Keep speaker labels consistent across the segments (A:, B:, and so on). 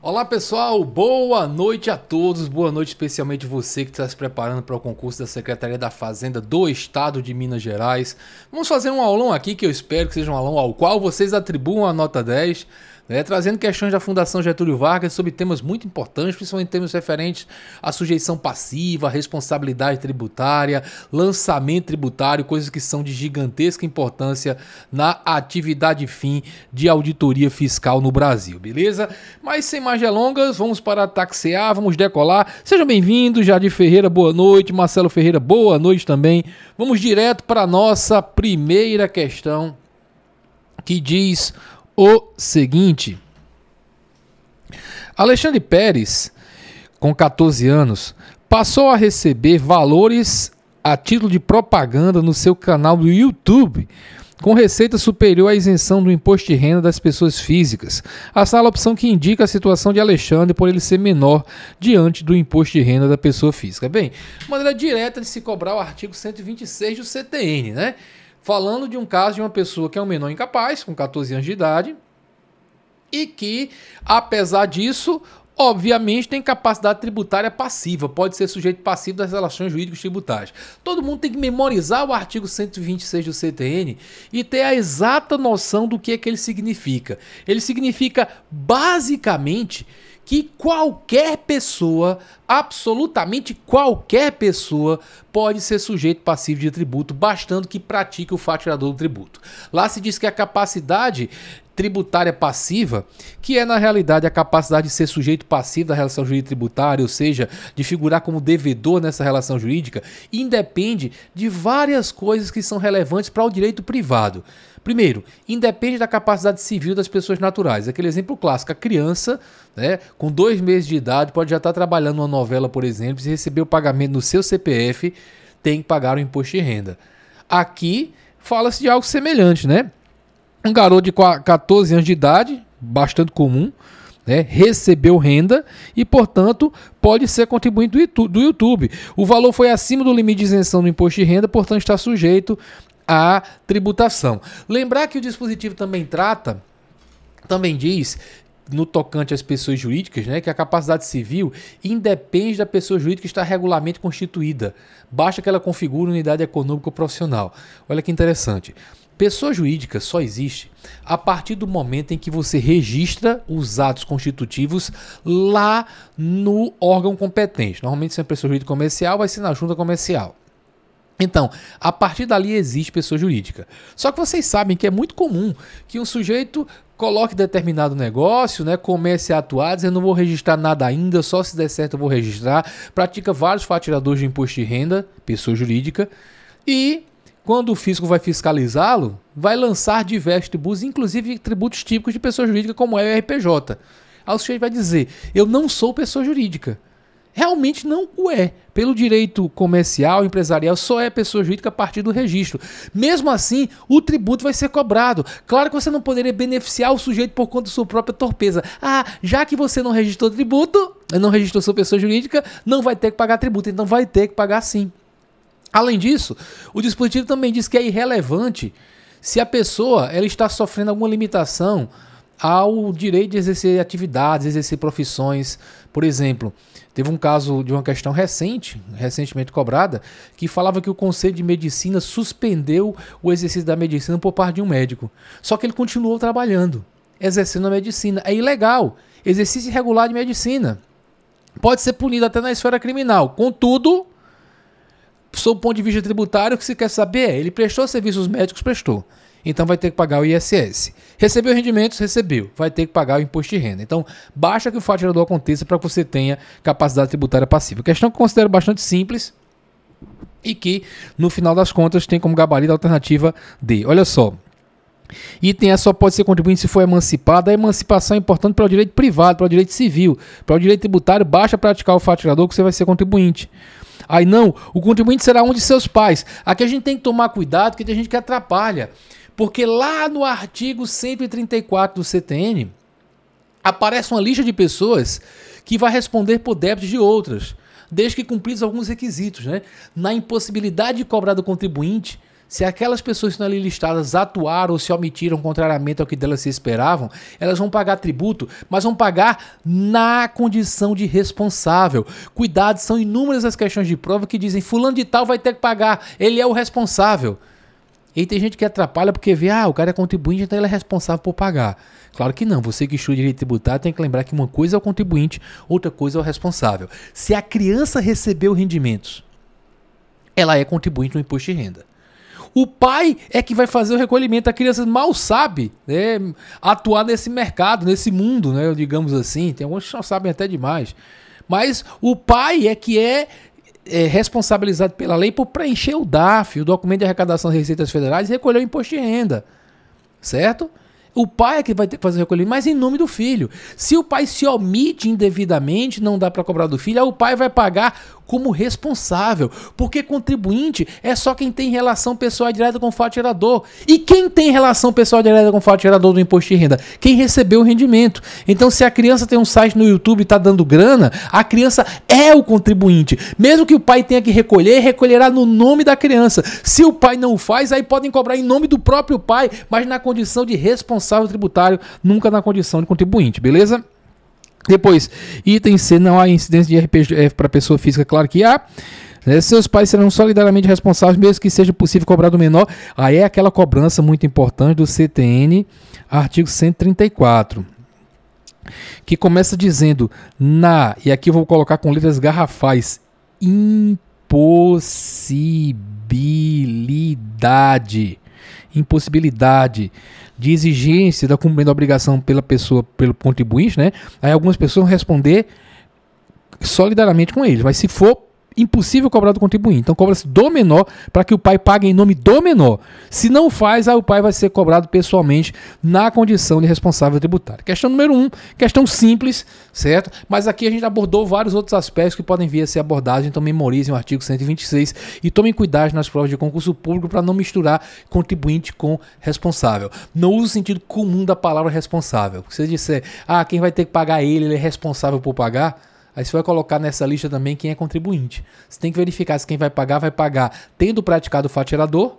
A: Olá pessoal, boa noite a todos, boa noite especialmente você que está se preparando para o concurso da Secretaria da Fazenda do Estado de Minas Gerais. Vamos fazer um aulão aqui que eu espero que seja um aulão ao qual vocês atribuam a nota 10 né, trazendo questões da Fundação Getúlio Vargas sobre temas muito importantes, principalmente temas referentes à sujeição passiva, responsabilidade tributária, lançamento tributário, coisas que são de gigantesca importância na atividade fim de auditoria fiscal no Brasil, beleza? Mas sem mais delongas, vamos para taxear, vamos decolar. Sejam bem-vindos, Jardim Ferreira, boa noite, Marcelo Ferreira, boa noite também. Vamos direto para a nossa primeira questão que diz o seguinte: Alexandre Pérez, com 14 anos, passou a receber valores a título de propaganda no seu canal do YouTube com receita superior à isenção do imposto de renda das pessoas físicas. A sala é opção que indica a situação de Alexandre por ele ser menor diante do imposto de renda da pessoa física. Bem, maneira direta de se cobrar o artigo 126 do CTN, né? falando de um caso de uma pessoa que é um menor incapaz, com 14 anos de idade, e que, apesar disso, obviamente tem capacidade tributária passiva, pode ser sujeito passivo das relações jurídicas tributárias. Todo mundo tem que memorizar o artigo 126 do CTN e ter a exata noção do que é que ele significa. Ele significa basicamente que qualquer pessoa, absolutamente qualquer pessoa, pode ser sujeito passivo de tributo, bastando que pratique o fatirador do tributo. Lá se diz que a capacidade tributária passiva, que é na realidade a capacidade de ser sujeito passivo da relação jurídica tributária, ou seja, de figurar como devedor nessa relação jurídica, independe de várias coisas que são relevantes para o direito privado. Primeiro, independe da capacidade civil das pessoas naturais. Aquele exemplo clássico, a criança, né, com dois meses de idade, pode já estar trabalhando uma novela, por exemplo, e receber o pagamento no seu CPF, tem que pagar o imposto de renda. Aqui fala-se de algo semelhante, né? Um garoto de 14 anos de idade, bastante comum, né, recebeu renda e, portanto, pode ser contribuinte do YouTube. O valor foi acima do limite de isenção do imposto de renda, portanto, está sujeito à tributação. Lembrar que o dispositivo também trata, também diz no tocante às pessoas jurídicas, né, que a capacidade civil independe da pessoa jurídica estar regularmente constituída. Basta que ela configure unidade econômica ou profissional. Olha que interessante. Pessoa jurídica só existe a partir do momento em que você registra os atos constitutivos lá no órgão competente. Normalmente, se é uma pessoa jurídica comercial, vai ser na junta comercial. Então, a partir dali existe pessoa jurídica. Só que vocês sabem que é muito comum que um sujeito coloque determinado negócio, né, comece a atuar, dizendo não vou registrar nada ainda, só se der certo eu vou registrar, pratica vários fatiradores de imposto de renda, pessoa jurídica, e quando o fisco vai fiscalizá-lo, vai lançar diversos tributos, inclusive tributos típicos de pessoa jurídica, como é o RPJ. Aí o sujeito vai dizer: Eu não sou pessoa jurídica. Realmente não o é. Pelo direito comercial, empresarial, só é pessoa jurídica a partir do registro. Mesmo assim, o tributo vai ser cobrado. Claro que você não poderia beneficiar o sujeito por conta da sua própria torpeza. Ah, já que você não registrou tributo, não registrou sua pessoa jurídica, não vai ter que pagar tributo. Então vai ter que pagar sim. Além disso, o dispositivo também diz que é irrelevante se a pessoa ela está sofrendo alguma limitação ao direito de exercer atividades, exercer profissões. Por exemplo, teve um caso de uma questão recente, recentemente cobrada, que falava que o Conselho de Medicina suspendeu o exercício da medicina por parte de um médico. Só que ele continuou trabalhando, exercendo a medicina. É ilegal. Exercício irregular de medicina. Pode ser punido até na esfera criminal. Contudo, sob o ponto de vista tributário, o que se quer saber é, ele prestou serviços médicos, prestou. Então vai ter que pagar o ISS. Recebeu rendimentos, recebeu. Vai ter que pagar o imposto de renda. Então, basta que o fato gerador aconteça para que você tenha capacidade tributária passiva. Questão que eu considero bastante simples e que, no final das contas, tem como gabarito a alternativa D. Olha só, Item A só pode ser contribuinte se for emancipado. A emancipação é importante para o direito privado, para o direito civil, para o direito tributário. Basta praticar o fatirador que você vai ser contribuinte. Aí não, o contribuinte será um de seus pais. Aqui a gente tem que tomar cuidado, que tem gente que atrapalha. Porque lá no artigo 134 do CTN aparece uma lista de pessoas que vai responder por débitos de outras, desde que cumpridos alguns requisitos, né? Na impossibilidade de cobrar do contribuinte se aquelas pessoas que estão ali listadas atuaram ou se omitiram contrariamente ao que delas se esperavam, elas vão pagar tributo, mas vão pagar na condição de responsável. Cuidado, são inúmeras as questões de prova que dizem fulano de tal vai ter que pagar, ele é o responsável. E tem gente que atrapalha porque vê, ah, o cara é contribuinte, então ele é responsável por pagar. Claro que não, você que estuda direito tributário tem que lembrar que uma coisa é o contribuinte, outra coisa é o responsável. Se a criança recebeu rendimentos, ela é contribuinte no imposto de renda. O pai é que vai fazer o recolhimento. A criança mal sabe né, atuar nesse mercado, nesse mundo, né, digamos assim. Tem alguns que não sabem até demais. Mas o pai é que é é responsabilizado pela lei por preencher o DAF, o documento de arrecadação das Receitas Federais, e recolher o imposto de renda. Certo? O pai é que vai ter que fazer o recolhimento, mas em nome do filho. Se o pai se omite indevidamente, não dá para cobrar do filho, aí o pai vai pagar como responsável, porque contribuinte é só quem tem relação pessoal direta com o fato gerador. E quem tem relação pessoal direta com o fato gerador do imposto de renda? Quem recebeu o rendimento. Então, se a criança tem um site no YouTube e está dando grana, a criança é o contribuinte. Mesmo que o pai tenha que recolher, recolherá no nome da criança. Se o pai não faz, aí podem cobrar em nome do próprio pai, mas na condição de responsabilidade responsável tributário, nunca na condição de contribuinte, beleza? Depois, item C, não há incidência de RPF para pessoa física, claro que há. É, seus pais serão solidariamente responsáveis, mesmo que seja possível cobrar do menor. Aí é aquela cobrança muito importante do CTN, artigo 134 que começa dizendo na, e aqui eu vou colocar com letras garrafais, impossibilidade. Impossibilidade de exigência da cumprimento da obrigação pela pessoa, pelo contribuinte, né? Aí algumas pessoas vão responder solidariamente com ele. Mas se for impossível cobrar do contribuinte. Então cobra-se do menor para que o pai pague em nome do menor. Se não faz, aí o pai vai ser cobrado pessoalmente na condição de responsável tributário. Questão número um, questão simples, certo? Mas aqui a gente abordou vários outros aspectos que podem vir a ser abordados, então memorizem o artigo 126 e tomem cuidado nas provas de concurso público para não misturar contribuinte com responsável. Não use o sentido comum da palavra responsável. Se você disser, ah, quem vai ter que pagar ele, ele é responsável por pagar, Aí você vai colocar nessa lista também quem é contribuinte. Você tem que verificar se quem vai pagar, vai pagar tendo praticado o fatirador,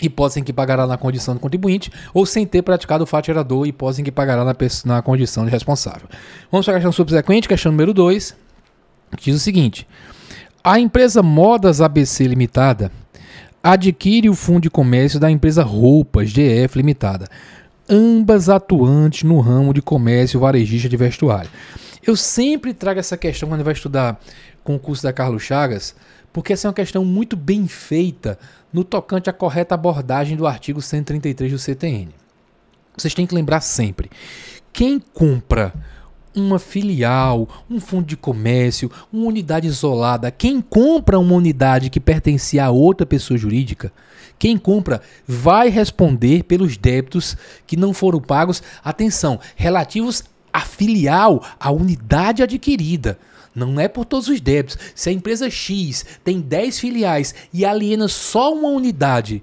A: hipótese em que pagará na condição do contribuinte, ou sem ter praticado o fato gerador, hipótese em que pagará na, na condição de responsável. Vamos para a questão subsequente, questão número 2, que diz o seguinte: A empresa Modas ABC Limitada adquire o fundo de comércio da empresa Roupas GF Limitada, ambas atuantes no ramo de comércio varejista de vestuário. Eu sempre trago essa questão quando vai estudar concurso da Carlos Chagas, porque essa é uma questão muito bem feita no tocante à correta abordagem do artigo 133 do CTN. Vocês têm que lembrar sempre: quem compra uma filial, um fundo de comércio, uma unidade isolada. Quem compra uma unidade que pertence a outra pessoa jurídica, quem compra vai responder pelos débitos que não foram pagos, atenção, relativos a filial a unidade adquirida. Não é por todos os débitos. Se a empresa X tem 10 filiais e aliena só uma unidade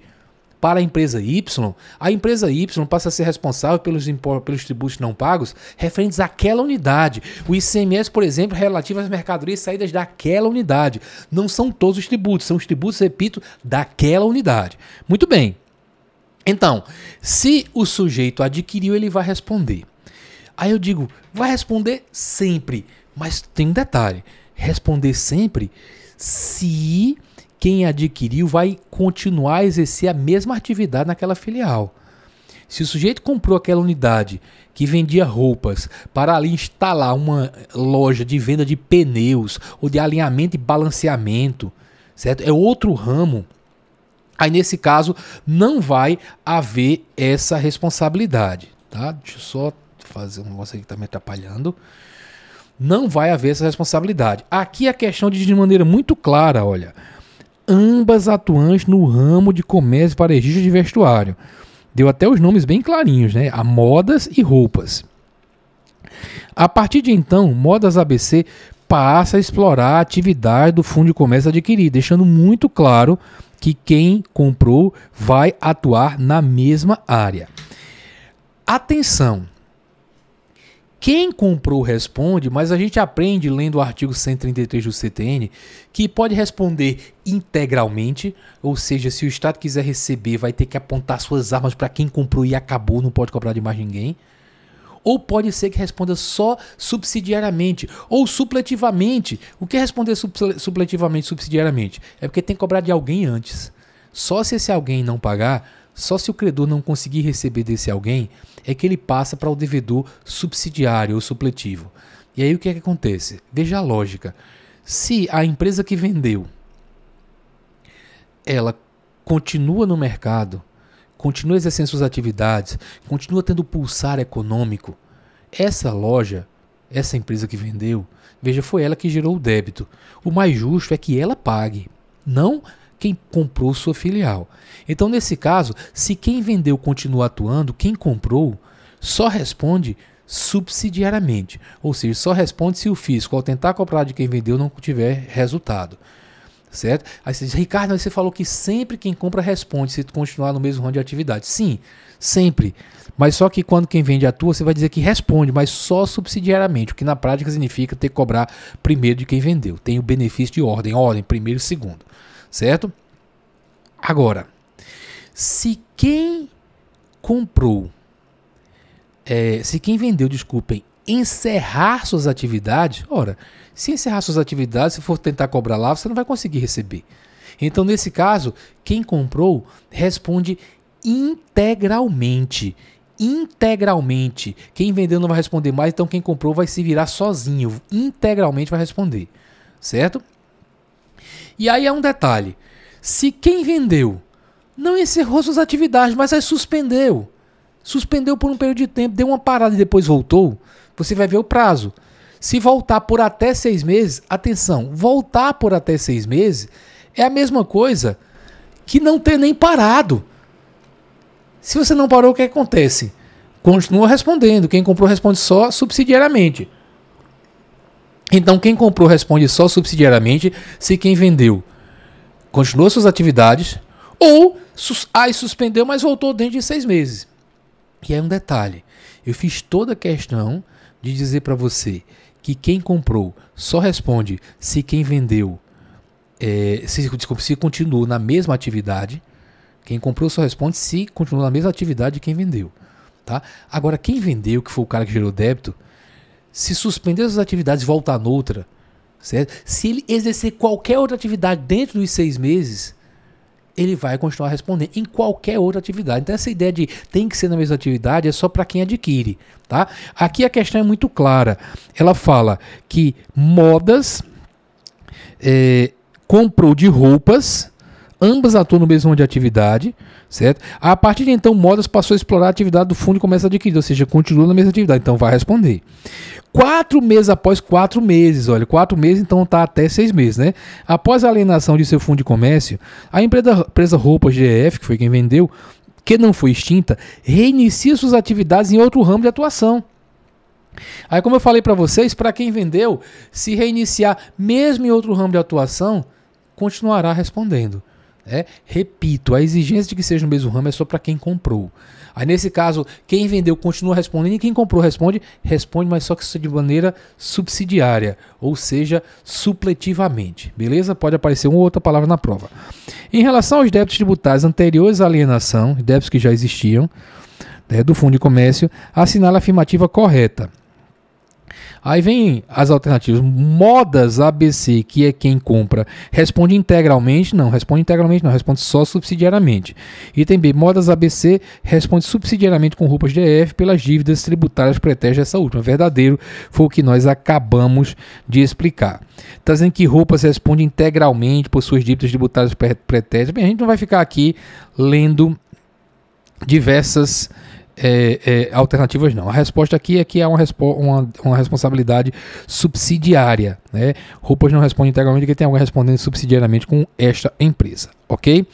A: para a empresa Y, a empresa Y passa a ser responsável pelos, pelos tributos não pagos referentes àquela unidade. O ICMS, por exemplo, relativo às mercadorias saídas daquela unidade. Não são todos os tributos, são os tributos, repito, daquela unidade. Muito bem. Então, se o sujeito adquiriu, ele vai responder. Aí eu digo, vai responder sempre. Mas tem um detalhe: responder sempre se quem adquiriu vai continuar a exercer a mesma atividade naquela filial. Se o sujeito comprou aquela unidade que vendia roupas para ali instalar uma loja de venda de pneus ou de alinhamento e balanceamento, certo? É outro ramo. Aí nesse caso não vai haver essa responsabilidade, tá? Deixa eu só fazer um negócio aí que tá me atrapalhando. Não vai haver essa responsabilidade. Aqui a questão diz de maneira muito clara, olha. Ambas atuantes no ramo de comércio para registro de vestuário. Deu até os nomes bem clarinhos, né? A modas e roupas. A partir de então, Modas ABC passa a explorar a atividade do fundo de comércio adquirido, deixando muito claro que quem comprou vai atuar na mesma área. Atenção! Quem comprou responde, mas a gente aprende lendo o artigo 133 do CTN que pode responder integralmente, ou seja, se o Estado quiser receber, vai ter que apontar suas armas para quem comprou e acabou, não pode cobrar de mais ninguém. Ou pode ser que responda só subsidiariamente ou supletivamente. O que é responder supletivamente, subsidiariamente? É porque tem que cobrar de alguém antes. Só se esse alguém não pagar, só se o credor não conseguir receber desse alguém, é que ele passa para o devedor subsidiário ou supletivo. E aí o que, é que acontece? Veja a lógica. Se a empresa que vendeu ela continua no mercado, continua exercendo suas atividades, continua tendo pulsar econômico, essa loja, essa empresa que vendeu, veja, foi ela que gerou o débito. O mais justo é que ela pague, não quem comprou sua filial. Então, nesse caso, se quem vendeu continua atuando, quem comprou só responde subsidiariamente, ou seja, só responde se o fisco, ao tentar comprar de quem vendeu, não tiver resultado. Certo? Aí você diz, Ricardo, você falou que sempre quem compra responde se continuar no mesmo ramo de atividade. Sim, sempre. Mas só que quando quem vende atua, você vai dizer que responde, mas só subsidiariamente, o que na prática significa ter que cobrar primeiro de quem vendeu. Tem o benefício de ordem, ordem, primeiro e segundo certo? Agora, se quem comprou, é, se quem vendeu, desculpem, encerrar suas atividades, ora, se encerrar suas atividades, se for tentar cobrar lá, você não vai conseguir receber. Então, nesse caso, quem comprou responde integralmente. Integralmente. Quem vendeu não vai responder mais, então quem comprou vai se virar sozinho. Integralmente vai responder. Certo? E aí é um detalhe: se quem vendeu não encerrou suas atividades, mas aí suspendeu, suspendeu por um período de tempo, deu uma parada e depois voltou, você vai ver o prazo. Se voltar por até seis meses, atenção, voltar por até seis meses é a mesma coisa que não ter nem parado. Se você não parou, o que acontece? Continua respondendo. Quem comprou responde só subsidiariamente. Então, quem comprou responde só subsidiariamente se quem vendeu continuou suas atividades ou sus ah, suspendeu, mas voltou dentro de seis meses. E é um detalhe: eu fiz toda a questão de dizer para você que quem comprou só responde se quem vendeu, é, se, desculpa, se continuou na mesma atividade. Quem comprou só responde se continuou na mesma atividade quem vendeu. Tá? Agora, quem vendeu, que foi o cara que gerou débito, se suspender as atividades e voltar noutra, certo? Se ele exercer qualquer outra atividade dentro dos seis meses, ele vai continuar respondendo em qualquer outra atividade. Então essa ideia de tem que ser na mesma atividade é só para quem adquire, tá? Aqui a questão é muito clara. Ela fala que modas é, comprou de roupas, ambas atuam no mesmo ramo de atividade, certo? A partir de então, Modas passou a explorar a atividade do fundo de comércio adquirido, ou seja, continua na mesma atividade, então vai responder. Quatro meses após quatro meses, olha, quatro meses, então está até seis meses, né? Após a alienação de seu fundo de comércio, a empresa, empresa Roupas GF, que foi quem vendeu, que não foi extinta, reinicia suas atividades em outro ramo de atuação. Aí, como eu falei para vocês, para quem vendeu, se reiniciar mesmo em outro ramo de atuação, continuará respondendo. É, repito, a exigência de que seja no mesmo ramo é só para quem comprou. Aí nesse caso, quem vendeu continua respondendo e quem comprou responde, responde, mas só que é de maneira subsidiária, ou seja, supletivamente. Beleza? Pode aparecer uma ou outra palavra na prova. Em relação aos débitos tributários anteriores à alienação, débitos que já existiam, né, do Fundo de Comércio, assinala a afirmativa correta. Aí vem as alternativas. Modas ABC, que é quem compra, responde integralmente? Não, responde integralmente, não, responde só subsidiariamente. Item B, Modas ABC responde subsidiariamente com roupas DF pelas dívidas tributárias pretéritas dessa última. Verdadeiro foi o que nós acabamos de explicar. Está dizendo que roupas responde integralmente por suas dívidas tributárias pretéritas. Bem, a gente não vai ficar aqui lendo diversas é, é, alternativas não. A resposta aqui é que há uma, uma, uma responsabilidade subsidiária. Né? Roupas não responde integralmente, que tem alguém respondendo subsidiariamente com esta empresa. Ok?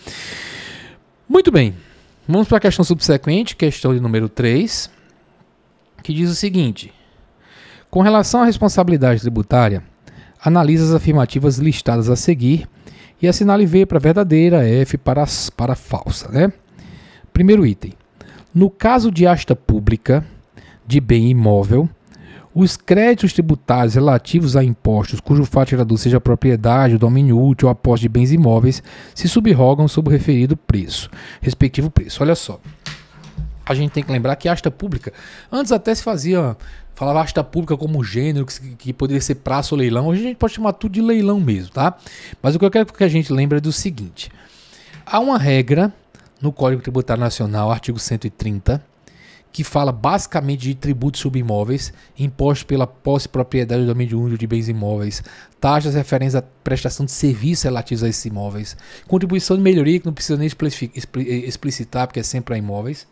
A: Muito bem. Vamos para a questão subsequente, questão de número 3, que diz o seguinte: com relação à responsabilidade tributária, analise as afirmativas listadas a seguir e assinale V para verdadeira, F para, para falsa. Né? Primeiro item. No caso de asta pública de bem imóvel, os créditos tributários relativos a impostos cujo fato gerador seja a propriedade, o domínio útil ou a posse de bens imóveis se subrogam sob o referido preço, respectivo preço. Olha só. A gente tem que lembrar que asta pública, antes até se fazia, falava asta pública como gênero, que, que poderia ser praça ou leilão. Hoje a gente pode chamar tudo de leilão mesmo, tá? Mas o que eu quero que a gente lembre é do seguinte: há uma regra no Código Tributário Nacional, artigo 130, que fala basicamente de tributos subimóveis, impostos pela posse e propriedade do domínio único de bens imóveis, taxas referentes à prestação de serviços relativos a esses imóveis, contribuição de melhoria, que não precisa nem eh, explicitar, porque é sempre a imóveis.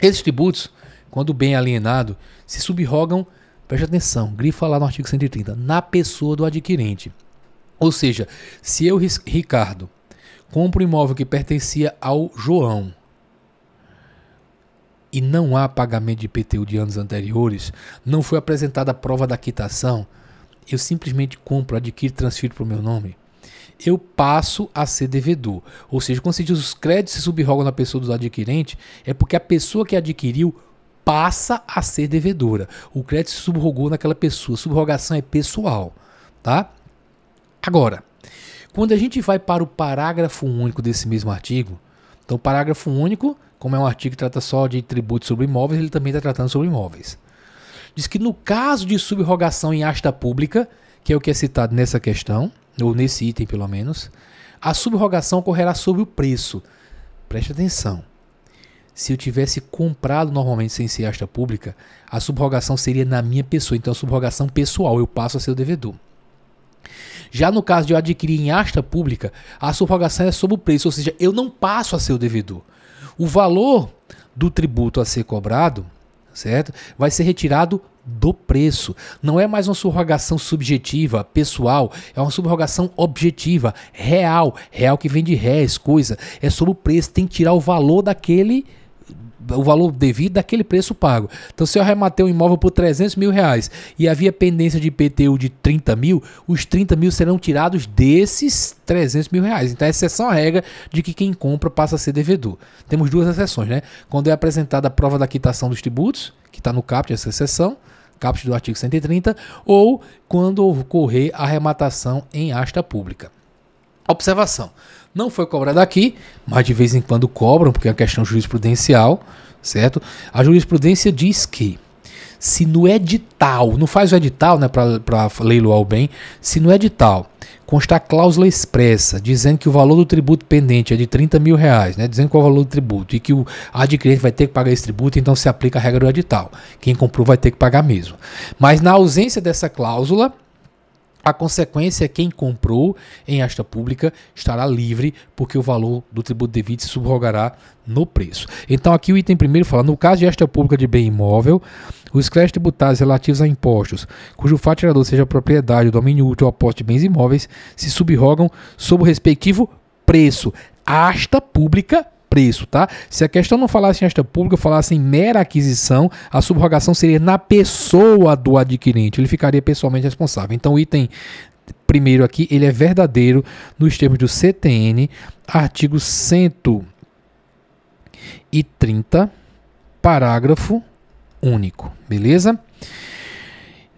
A: Esses tributos, quando bem alienado, se subrogam, preste atenção, grifa lá no artigo 130, na pessoa do adquirente. Ou seja, se eu, Ricardo, compra um imóvel que pertencia ao João e não há pagamento de IPTU de anos anteriores, não foi apresentada a prova da quitação, eu simplesmente compro, adquiro e transfiro para o meu nome. Eu passo a ser devedor. Ou seja, quando se os créditos se subrogam na pessoa do adquirente, é porque a pessoa que adquiriu passa a ser devedora. O crédito se subrogou naquela pessoa. Subrogação é pessoal, tá? Agora, quando a gente vai para o parágrafo único desse mesmo artigo, então, parágrafo único, como é um artigo que trata só de tributos sobre imóveis, ele também está tratando sobre imóveis. Diz que no caso de subrogação em hasta pública, que é o que é citado nessa questão, ou nesse item pelo menos, a subrogação ocorrerá sobre o preço. Preste atenção. Se eu tivesse comprado normalmente sem ser hasta pública, a subrogação seria na minha pessoa. Então, a subrogação pessoal, eu passo a ser o devedor. Já no caso de eu adquirir em asta pública, a subrogação é sobre o preço, ou seja, eu não passo a ser o devedor. O valor do tributo a ser cobrado, certo? Vai ser retirado do preço. Não é mais uma subrogação subjetiva, pessoal, é uma subrogação objetiva, real, real que vem de réis, coisa. É sobre o preço, tem que tirar o valor daquele o valor devido daquele preço pago. Então, se eu arrematei um imóvel por 300 mil reais e havia pendência de IPTU de 30 mil, os 30 mil serão tirados desses 300 mil reais. Então, é exceção à regra de que quem compra passa a ser devedor. Temos duas exceções, né? Quando é apresentada a prova da quitação dos tributos, que está no caput essa exceção, caput do artigo 130, ou quando ocorrer a arrematação em asta pública. Observação. Não foi cobrado aqui, mas de vez em quando cobram, porque é uma questão jurisprudencial, certo? A jurisprudência diz que se no edital, não faz o edital, né, para leiloar o bem, se no edital constar cláusula expressa dizendo que o valor do tributo pendente é de 30 mil reais, né, dizendo qual é o valor do tributo e que o adquirente vai ter que pagar esse tributo, então se aplica a regra do edital. Quem comprou vai ter que pagar mesmo. Mas na ausência dessa cláusula, a consequência é quem comprou em asta pública estará livre, porque o valor do tributo devido se subrogará no preço. Então, aqui o item primeiro fala: no caso de asta pública de bem imóvel, os créditos tributários relativos a impostos, cujo fato seja a propriedade, domínio útil ou aposta de bens imóveis, se subrogam sob o respectivo preço. A asta pública preço, tá? Se a questão não falasse em gestão pública, falasse em mera aquisição, a subrogação seria na pessoa do adquirente, ele ficaria pessoalmente responsável. Então, o item primeiro aqui, ele é verdadeiro nos termos do CTN, artigo 130, parágrafo único, beleza?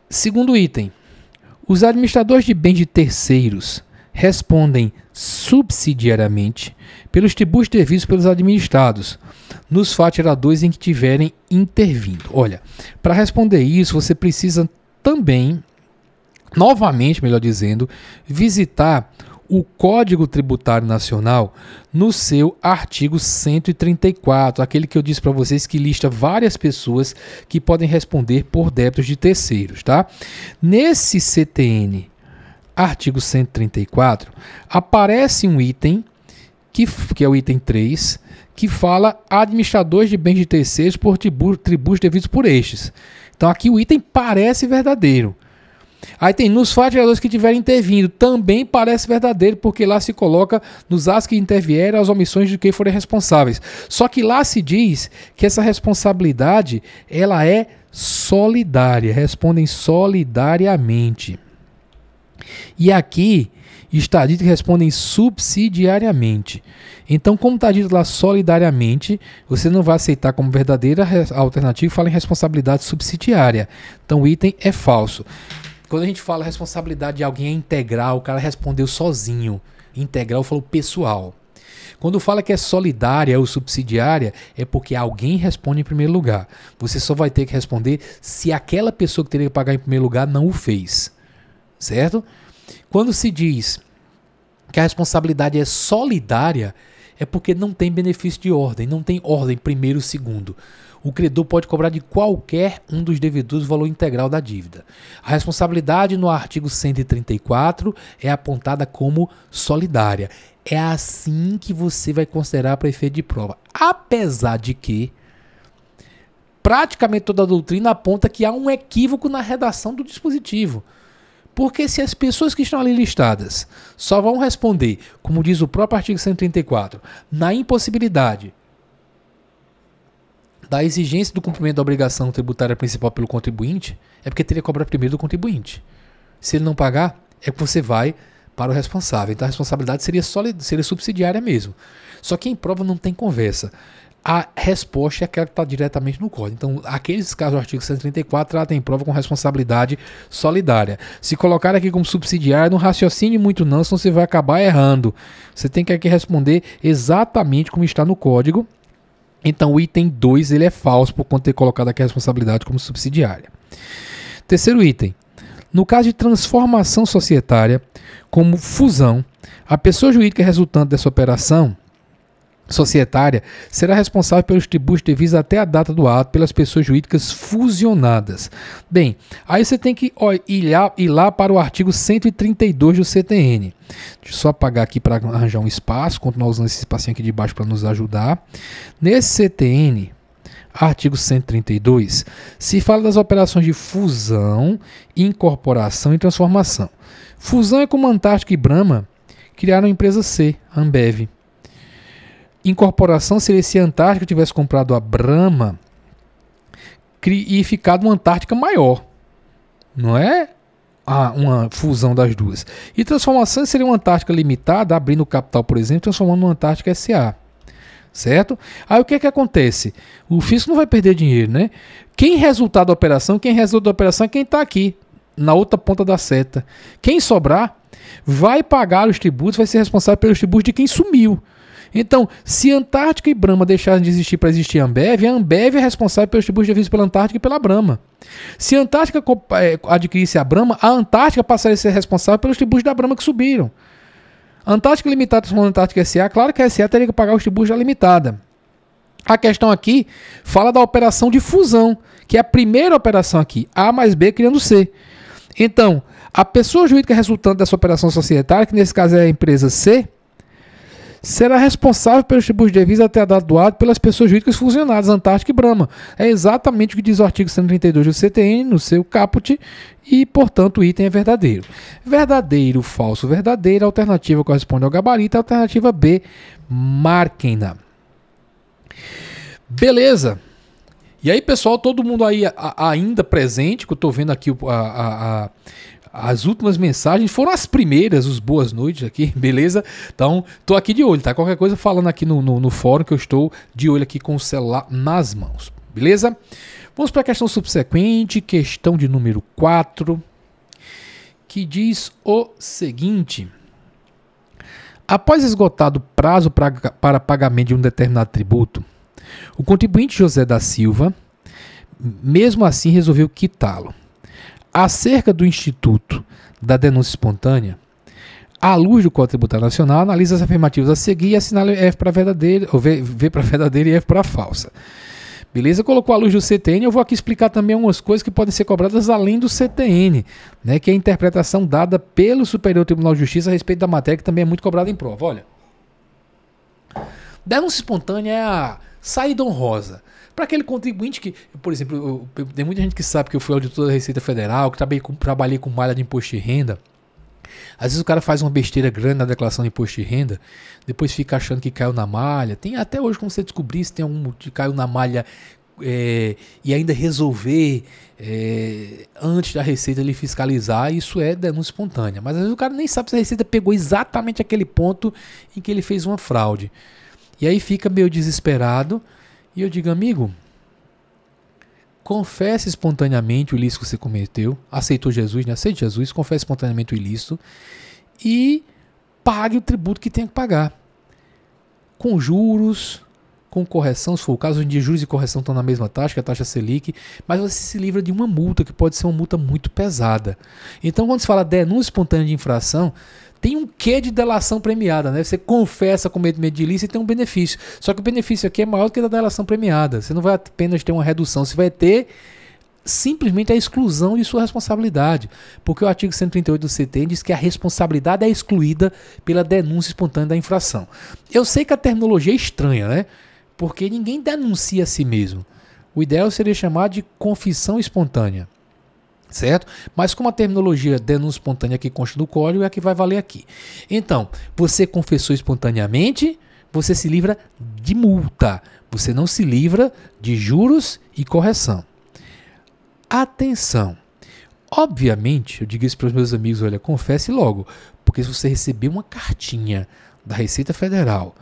A: Segundo item, os administradores de bens de terceiros respondem subsidiariamente pelos tributos devidos pelos administrados nos fatiradores em que tiverem intervindo. Olha, para responder isso, você precisa também, novamente, melhor dizendo, visitar o Código Tributário Nacional no seu artigo 134, aquele que eu disse para vocês que lista várias pessoas que podem responder por débitos de terceiros, tá? Nesse CTN artigo 134, aparece um item, que, que é o item 3, que fala administradores de bens de terceiros por tributos devidos por estes. Então aqui o item parece verdadeiro. Aí tem nos fatigadores que tiverem intervindo, também parece verdadeiro, porque lá se coloca nos atos que intervieram as omissões de quem forem responsáveis. Só que lá se diz que essa responsabilidade ela é solidária, respondem solidariamente. E aqui está dito que respondem subsidiariamente. Então, como está dito lá solidariamente, você não vai aceitar como verdadeira alternativa fala em responsabilidade subsidiária. Então, o item é falso. Quando a gente fala responsabilidade de alguém é integral, o cara respondeu sozinho. Integral falou pessoal. Quando fala que é solidária ou subsidiária, é porque alguém responde em primeiro lugar. Você só vai ter que responder se aquela pessoa que teria que pagar em primeiro lugar não o fez certo? Quando se diz que a responsabilidade é solidária, é porque não tem benefício de ordem, não tem ordem primeiro ou segundo. O credor pode cobrar de qualquer um dos devedores o valor integral da dívida. A responsabilidade no artigo 134 é apontada como solidária. É assim que você vai considerar para efeito de prova. Apesar de que praticamente toda a doutrina aponta que há um equívoco na redação do dispositivo. Porque se as pessoas que estão ali listadas só vão responder, como diz o próprio artigo 134, na impossibilidade da exigência do cumprimento da obrigação tributária principal pelo contribuinte, é porque teria que cobrar primeiro do contribuinte. Se ele não pagar, é que você vai para o responsável. Então a responsabilidade seria, só, seria subsidiária mesmo. Só que em prova não tem conversa a resposta é aquela que está diretamente no código. Então, aqueles casos do artigo 134 em prova com responsabilidade solidária. Se colocar aqui como subsidiário, não raciocine muito não, senão você vai acabar errando. Você tem que aqui responder exatamente como está no código. Então, o item 2 ele é falso por conta de ter colocado aqui a responsabilidade como subsidiária. Terceiro item. No caso de transformação societária, como fusão, a pessoa jurídica resultante dessa operação societária será responsável pelos tributos devidos até a data do ato pelas pessoas jurídicas fusionadas. Bem, aí você tem que ir, lá, ir lá para o artigo 132 do CTN. Deixa eu só apagar aqui para arranjar um espaço, continuar usando esse espacinho aqui de baixo para nos ajudar. Nesse CTN, artigo 132, se fala das operações de fusão, incorporação e transformação. Fusão é como Antártica e Brahma criaram a empresa C, Ambev incorporação seria se a Antártica tivesse comprado a Brahma e ficado uma Antártica maior, não é? Ah, uma fusão das duas. E transformação seria uma Antártica limitada, abrindo o capital, por exemplo, transformando uma Antártica SA. Certo? Aí o que é que acontece? O fisco não vai perder dinheiro, né? Quem resultar da operação, quem resulta da operação é quem está aqui, na outra ponta da seta. Quem sobrar vai pagar os tributos, vai ser responsável pelos tributos de quem sumiu. Então, se Antártica e Brahma deixarem de existir para existir a Ambev, a Ambev é responsável pelos tributos aviso pela Antártica e pela Brahma. Se a Antártica é, adquirisse a Brahma, a Antártica passaria a ser responsável pelos tributos da Brahma que subiram. Antártica Limitada a Antártica SA, claro que a SA teria que pagar os tributos da Limitada. A questão aqui fala da operação de fusão, que é a primeira operação aqui, A mais B criando C. Então, a pessoa jurídica resultante dessa operação societária, que nesse caso é a empresa C, será responsável pelos tributos de devidos até a data doado pelas pessoas jurídicas fusionadas, Antártica e Brahma. É exatamente o que diz o artigo 132 do CTN, no seu caput, e, portanto, o item é verdadeiro. Verdadeiro, falso, verdadeiro, alternativa corresponde ao gabarito, alternativa B, máquina. Beleza. E aí, pessoal, todo mundo aí a, ainda presente, que eu estou vendo aqui a, a as últimas mensagens foram as primeiras, os boas noites aqui, beleza? Então, tô aqui de olho, tá? Qualquer coisa falando aqui no, no, no fórum que eu estou de olho aqui com o celular nas mãos, beleza? Vamos para a questão subsequente, questão de número 4, que diz o seguinte. Após esgotado o prazo pra, para pagamento de um determinado tributo, o contribuinte José da Silva, mesmo assim, resolveu quitá-lo. Acerca do Instituto da Denúncia Espontânea, à luz do Código Tributário Nacional, analisa as afirmativas a seguir e assinala F para verdadeira, ou V, v para verdadeira e F para falsa. Beleza? Colocou a luz do CTN, eu vou aqui explicar também algumas coisas que podem ser cobradas além do CTN, né, que é a interpretação dada pelo Superior Tribunal de Justiça a respeito da matéria, que também é muito cobrada em prova. Olha, denúncia espontânea é a saída honrosa para aquele contribuinte que, por exemplo, eu, eu, tem muita gente que sabe que eu fui auditor da Receita Federal, que trabalhei com, trabalhei com malha de imposto de renda. Às vezes o cara faz uma besteira grande na declaração de imposto de renda, depois fica achando que caiu na malha. Tem até hoje como você descobrir se tem algum que caiu na malha é, e ainda resolver é, antes da Receita lhe fiscalizar, isso é denúncia espontânea. Mas às vezes o cara nem sabe se a Receita pegou exatamente aquele ponto em que ele fez uma fraude. E aí fica meio desesperado e eu digo, amigo, confesse espontaneamente o ilícito que você cometeu, aceitou Jesus, né? aceite Jesus, confesse espontaneamente o ilícito e pague o tributo que tem que pagar. Com juros, com correção, se for o caso, hoje em dia juros e correção estão na mesma taxa, que é a taxa Selic, mas você se livra de uma multa, que pode ser uma multa muito pesada. Então, quando se fala denúncia espontânea de infração, tem um quê de delação premiada, né? Você confessa com medo de ilícito e tem um benefício. Só que o benefício aqui é maior do que da delação premiada. Você não vai apenas ter uma redução, você vai ter simplesmente a exclusão de sua responsabilidade. Porque o artigo 138 do CT diz que a responsabilidade é excluída pela denúncia espontânea da infração. Eu sei que a terminologia é estranha, né? Porque ninguém denuncia a si mesmo. O ideal seria chamar de confissão espontânea certo? Mas como a terminologia denúncia espontânea que consta do código é a que vai valer aqui. Então, você confessou espontaneamente, você se livra de multa, você não se livra de juros e correção. Atenção! Obviamente, eu digo isso para os meus amigos, olha, confesse logo, porque se você receber uma cartinha da Receita Federal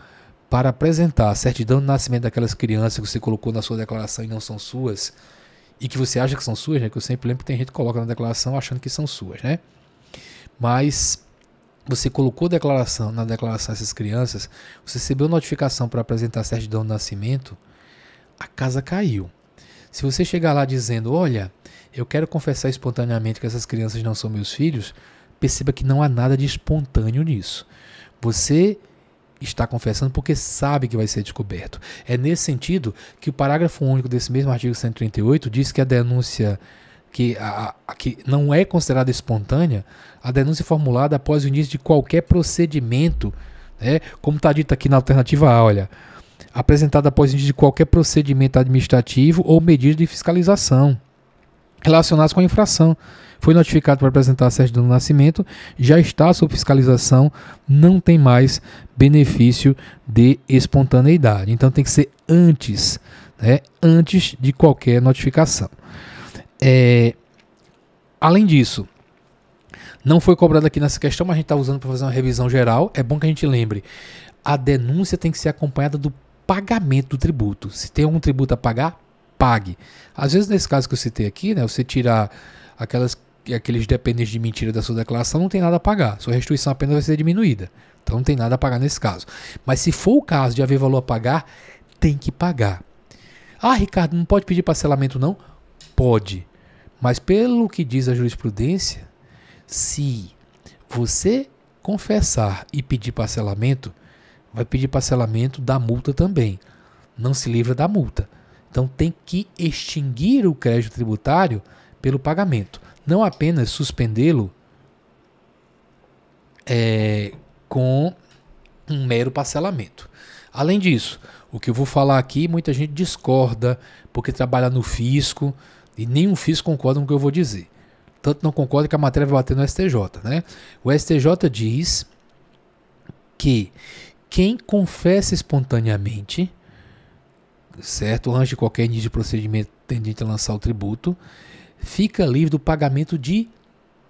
A: para apresentar a certidão de nascimento daquelas crianças que você colocou na sua declaração e não são suas, e que você acha que são suas, né? Que eu sempre lembro que tem gente que coloca na declaração achando que são suas, né? Mas você colocou declaração, na declaração essas crianças, você recebeu notificação para apresentar certidão de nascimento, a casa caiu. Se você chegar lá dizendo, olha, eu quero confessar espontaneamente que essas crianças não são meus filhos, perceba que não há nada de espontâneo nisso. Você está confessando porque sabe que vai ser descoberto. É nesse sentido que o parágrafo único desse mesmo artigo 138 diz que a denúncia que, a, a, que não é considerada espontânea, a denúncia é formulada após o início de qualquer procedimento, né, como está dito aqui na alternativa A, olha, apresentada após o início de qualquer procedimento administrativo ou medida de fiscalização relacionados com a infração foi notificado para apresentar a certidão do nascimento, já está sob fiscalização, não tem mais benefício de espontaneidade. Então tem que ser antes, né? antes de qualquer notificação. É, além disso, não foi cobrado aqui nessa questão, mas a gente está usando para fazer uma revisão geral. É bom que a gente lembre: a denúncia tem que ser acompanhada do pagamento do tributo. Se tem algum tributo a pagar, pague. Às vezes, nesse caso que eu citei aqui, né, você tirar aquelas aqueles dependentes de mentira da sua declaração não tem nada a pagar. Sua restituição apenas vai ser diminuída. Então não tem nada a pagar nesse caso. Mas se for o caso de haver valor a pagar, tem que pagar. Ah, Ricardo, não pode pedir parcelamento, não? Pode. Mas pelo que diz a jurisprudência, se você confessar e pedir parcelamento, vai pedir parcelamento da multa também. Não se livra da multa. Então tem que extinguir o crédito tributário pelo pagamento não apenas suspendê-lo é, com um mero parcelamento. Além disso, o que eu vou falar aqui, muita gente discorda, porque trabalha no fisco, e nenhum fisco concorda com o que eu vou dizer. Tanto não concorda que a matéria vai bater no STJ, né? O STJ diz que quem confessa espontaneamente, certo, antes de qualquer início de procedimento tendente a lançar o tributo, fica livre do pagamento de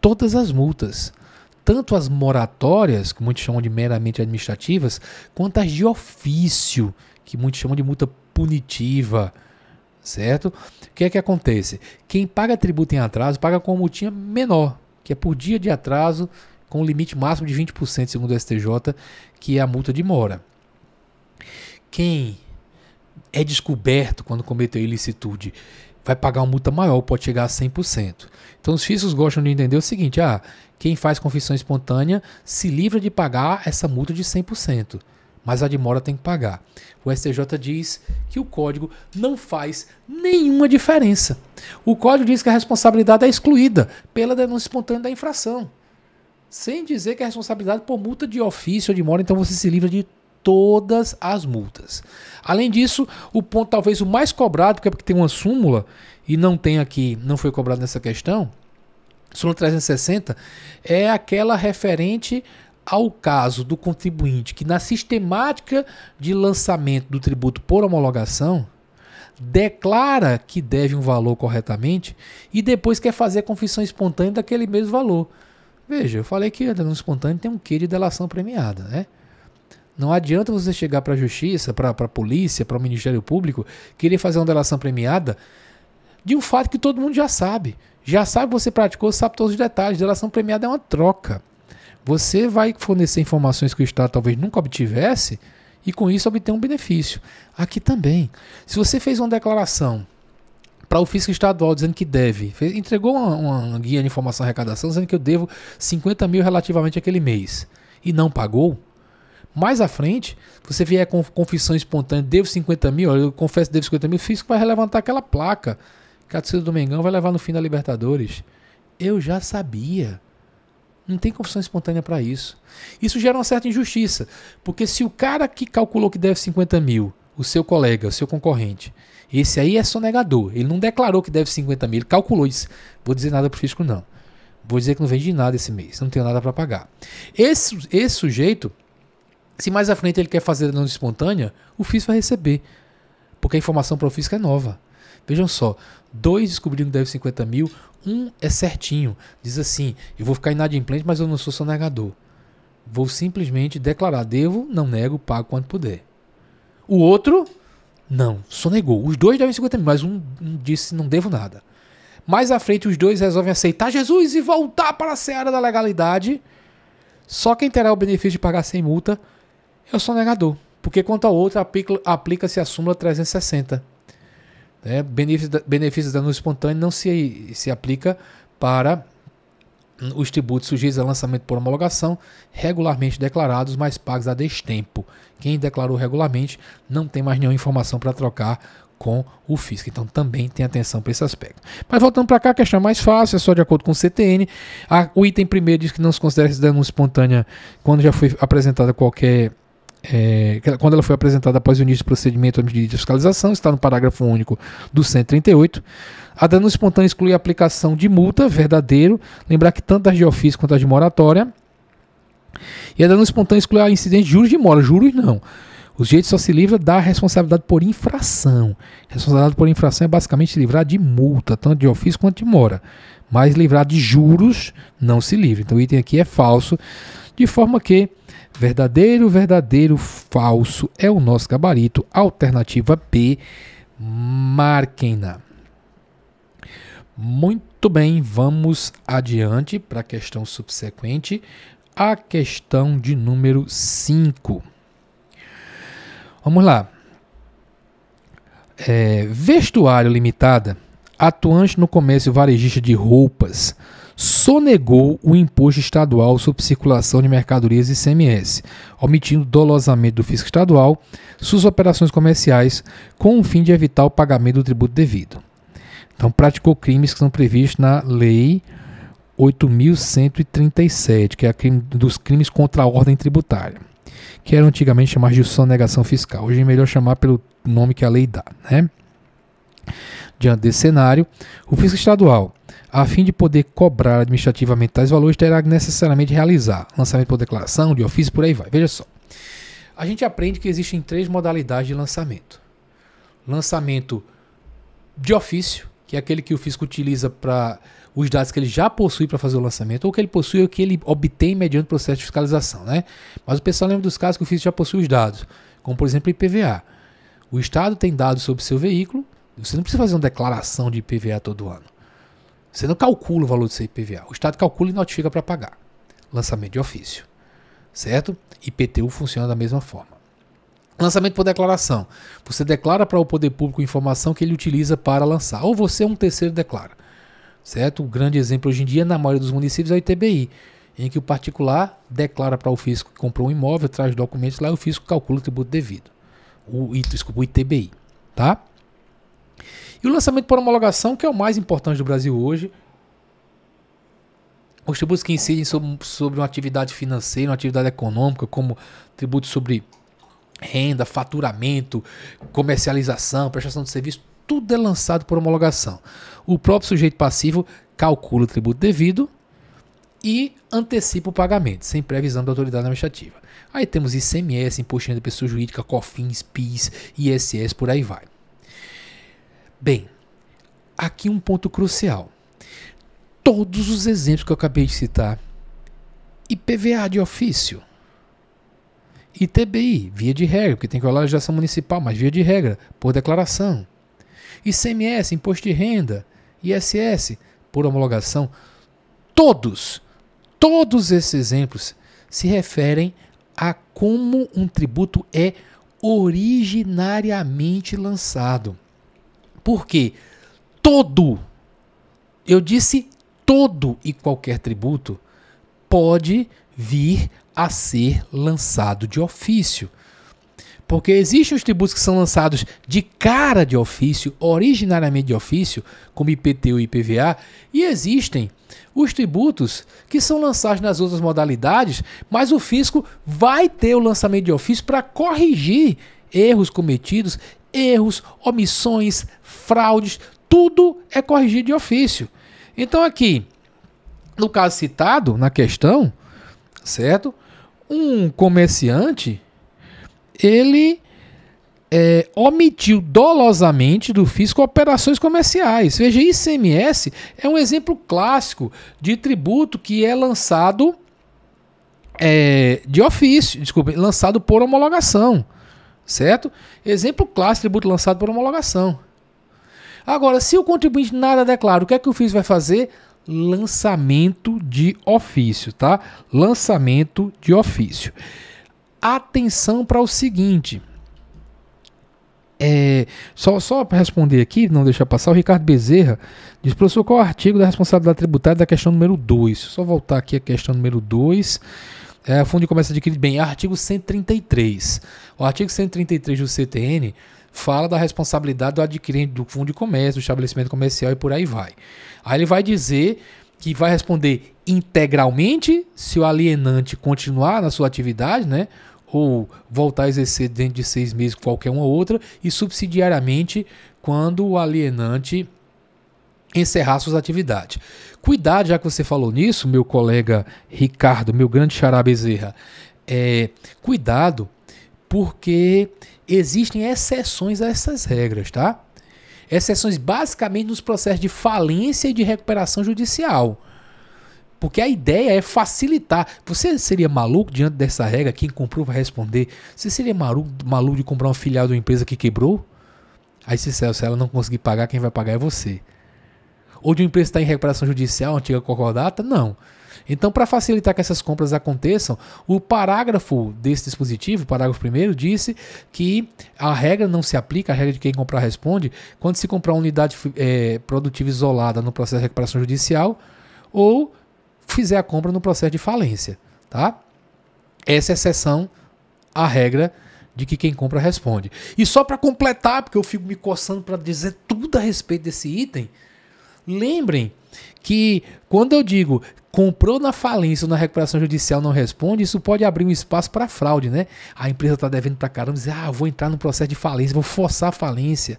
A: todas as multas, tanto as moratórias, que muitos chamam de meramente administrativas, quanto as de ofício, que muitos chamam de multa punitiva. Certo? O que é que acontece? Quem paga tributo em atraso paga com uma multinha menor, que é por dia de atraso, com um limite máximo de 20%, segundo o STJ, que é a multa de mora. Quem é descoberto quando cometeu ilicitude vai pagar uma multa maior, pode chegar a 100%. Então os físicos gostam de entender o seguinte: ah, quem faz confissão espontânea se livra de pagar essa multa de 100%, mas a demora tem que pagar. O STJ diz que o código não faz nenhuma diferença. O código diz que a responsabilidade é excluída pela denúncia espontânea da infração. Sem dizer que a é responsabilidade por multa de ofício ou de mora, então você se livra de todas as multas. Além disso, o ponto talvez o mais cobrado, que é porque tem uma súmula e não tem aqui, não foi cobrado nessa questão, súmula 360, é aquela referente ao caso do contribuinte que na sistemática de lançamento do tributo por homologação declara que deve um valor corretamente e depois quer fazer a confissão espontânea daquele mesmo valor. Veja, eu falei que a delação espontânea tem um quê de delação premiada, né? Não adianta você chegar para a justiça, para a polícia, para o Ministério Público, querer fazer uma delação premiada de um fato que todo mundo já sabe. Já sabe que você praticou, sabe todos os detalhes. Delação premiada é uma troca. Você vai fornecer informações que o Estado talvez nunca obtivesse e com isso obter um benefício. Aqui também. Se você fez uma declaração para o fisco estadual dizendo que deve. entregou uma, uma, guia de informação e arrecadação dizendo que eu devo 50 mil relativamente aquele mês e não pagou, mais à frente, você vier com confissão espontânea, devo 50 mil, eu confesso devo 50 mil, o Fisco vai levantar aquela placa. torcida do Mengão vai levar no fim da Libertadores. Eu já sabia. Não tem confissão espontânea para isso. Isso gera uma certa injustiça. Porque se o cara que calculou que deve 50 mil, o seu colega, o seu concorrente, esse aí é sonegador. Ele não declarou que deve 50 mil, ele calculou isso. Vou dizer nada pro fisco, não. Vou dizer que não vende nada esse mês, não tenho nada para pagar. Esse, esse sujeito se mais à frente ele quer fazer análise espontânea, o fis vai receber, porque a informação para o FISC é nova. Vejam só, dois descobriram que deve 50 mil, um é certinho, diz assim, eu vou ficar inadimplente, mas eu não sou sonegador. Vou simplesmente declarar, devo, não nego, pago quanto puder. O outro, não, sonegou. Os dois devem 50 mil, mas um disse, não devo nada. Mais à frente, os dois resolvem aceitar Jesus e voltar para a seara da legalidade. Só quem terá o benefício de pagar sem multa eu sou negador, porque quanto ao outro aplica-se a súmula 360. Né? Benefício, da, benefício espontânea espontâneo não se, se aplica para os tributos sujeitos a lançamento por homologação, regularmente declarados, mas pagos a destempo. Quem declarou regularmente não tem mais nenhuma informação para trocar com o fisco. Então também tem atenção para esse aspecto. Mas voltando para cá, a questão é mais fácil, é só de acordo com o CTN. A, o item primeiro diz que não se considera esse denúncia espontânea quando já foi apresentada qualquer é, quando ela foi apresentada após o início do procedimento de fiscalização, está no parágrafo único do 138. A dano espontânea exclui a aplicação de multa, verdadeiro. Lembrar que tanto as de ofício quanto as de moratória. E a dano espontânea exclui a incidente de juros de mora. Juros não. O sujeito só se livra da responsabilidade por infração. Responsabilidade por infração é basicamente se livrar de multa, tanto de ofício quanto de mora. Mas livrar de juros não se livra. Então o item aqui é falso, de forma que Verdadeiro, verdadeiro, falso é o nosso gabarito. Alternativa B, marquem-na. Muito bem, vamos adiante para a questão subsequente, a questão de número 5. Vamos lá. É, vestuário limitada, atuante no comércio varejista de roupas, sonegou o imposto estadual sobre circulação de mercadorias e CMS, omitindo dolosamente do fisco estadual suas operações comerciais com o fim de evitar o pagamento do tributo devido. Então, praticou crimes que são previstos na Lei 8.137, que é a crime, dos crimes contra a ordem tributária, que era antigamente chamado de sonegação fiscal. Hoje é melhor chamar pelo nome que a lei dá, né? Diante desse cenário, o fisco estadual a fim de poder cobrar administrativamente tais valores, terá que necessariamente realizar lançamento por declaração, de ofício, por aí vai. Veja só. A gente aprende que existem três modalidades de lançamento: lançamento de ofício, que é aquele que o fisco utiliza para os dados que ele já possui para fazer o lançamento, ou que ele possui ou que ele obtém mediante processo de fiscalização, né? Mas o pessoal lembra dos casos que o fisco já possui os dados, como por exemplo IPVA. O Estado tem dados sobre o seu veículo, você não precisa fazer uma declaração de IPVA todo ano. Você não calcula o valor do IPVA. O Estado calcula e notifica para pagar. Lançamento de ofício. Certo? IPTU funciona da mesma forma. Lançamento por declaração. Você declara para o poder público informação que ele utiliza para lançar. Ou você, um terceiro, declara. Certo? O grande exemplo hoje em dia, na maioria dos municípios, é o ITBI, em que o particular declara para o fisco que comprou um imóvel, traz documentos lá e o fisco calcula o tributo devido. O, desculpa, o ITBI. Tá? E o lançamento por homologação, que é o mais importante do Brasil hoje. Os tributos que incidem sobre, uma atividade financeira, uma atividade econômica, como tributos sobre renda, faturamento, comercialização, prestação de serviço, tudo é lançado por homologação. O próprio sujeito passivo calcula o tributo devido e antecipa o pagamento, sem previsão da autoridade administrativa. Aí temos ICMS, Imposto de de Pessoa Jurídica, COFINS, PIS, ISS, por aí vai. Bem, aqui um ponto crucial. Todos os exemplos que eu acabei de citar, IPVA de ofício, ITBI, via de regra, porque tem que olhar a legislação municipal, mas via de regra, por declaração, ICMS, Imposto de Renda, ISS, por homologação, todos, todos esses exemplos se referem a como um tributo é originariamente lançado porque todo, eu disse todo e qualquer tributo pode vir a ser lançado de ofício. Porque existem os tributos que são lançados de cara de ofício, originariamente de ofício, como IPTU e IPVA, e existem os tributos que são lançados nas outras modalidades, mas o fisco vai ter o lançamento de ofício para corrigir erros cometidos erros, omissões, fraudes, tudo é corrigido de ofício. Então aqui, no caso citado na questão, certo? Um comerciante ele é, omitiu dolosamente do fisco operações comerciais. Veja, ICMS é um exemplo clássico de tributo que é lançado é, de ofício, desculpe, lançado por homologação certo? Exemplo clássico de tributo lançado por homologação. Agora, se o contribuinte nada declara, o que é que o FIS vai fazer? Lançamento de ofício, tá? Lançamento de ofício. Atenção para o seguinte. É, só só para responder aqui, não deixar passar, o Ricardo Bezerra diz, professor, qual é o artigo da responsabilidade tributária da questão número 2? Só voltar aqui a questão número 2. É, fundo de comércio adquirido bem. Artigo 133. O artigo 133 do CTN fala da responsabilidade do adquirente do fundo de comércio, do estabelecimento comercial e por aí vai. Aí ele vai dizer que vai responder integralmente se o alienante continuar na sua atividade, né? Ou voltar a exercer dentro de seis meses qualquer uma ou outra, e subsidiariamente quando o alienante encerrar suas atividades cuidar, já que você falou nisso, meu colega Ricardo, meu grande xará Bezerra, é, cuidado, porque existem exceções a essas regras, tá? Exceções basicamente nos processos de falência e de recuperação judicial. Porque a ideia é facilitar. Você seria maluco diante dessa regra? Quem comprou vai responder. Você seria maluco, maluco de comprar uma filial de uma empresa que quebrou? Aí, se ela não conseguir pagar, quem vai pagar é você ou de uma empresa estar em recuperação judicial, antiga concordata? Não. Então, para facilitar que essas compras aconteçam, o parágrafo desse dispositivo, o parágrafo primeiro, disse que a regra não se aplica, a regra de quem comprar responde, quando se comprar uma unidade é, produtiva isolada no processo de recuperação judicial ou fizer a compra no processo de falência. Tá? Essa é exceção à regra de que quem compra responde. E só para completar, porque eu fico me coçando para dizer tudo a respeito desse item, Lembrem que quando eu digo comprou na falência ou na recuperação judicial não responde, isso pode abrir um espaço para fraude, né? A empresa está devendo para caramba, dizer, ah, vou entrar no processo de falência, vou forçar a falência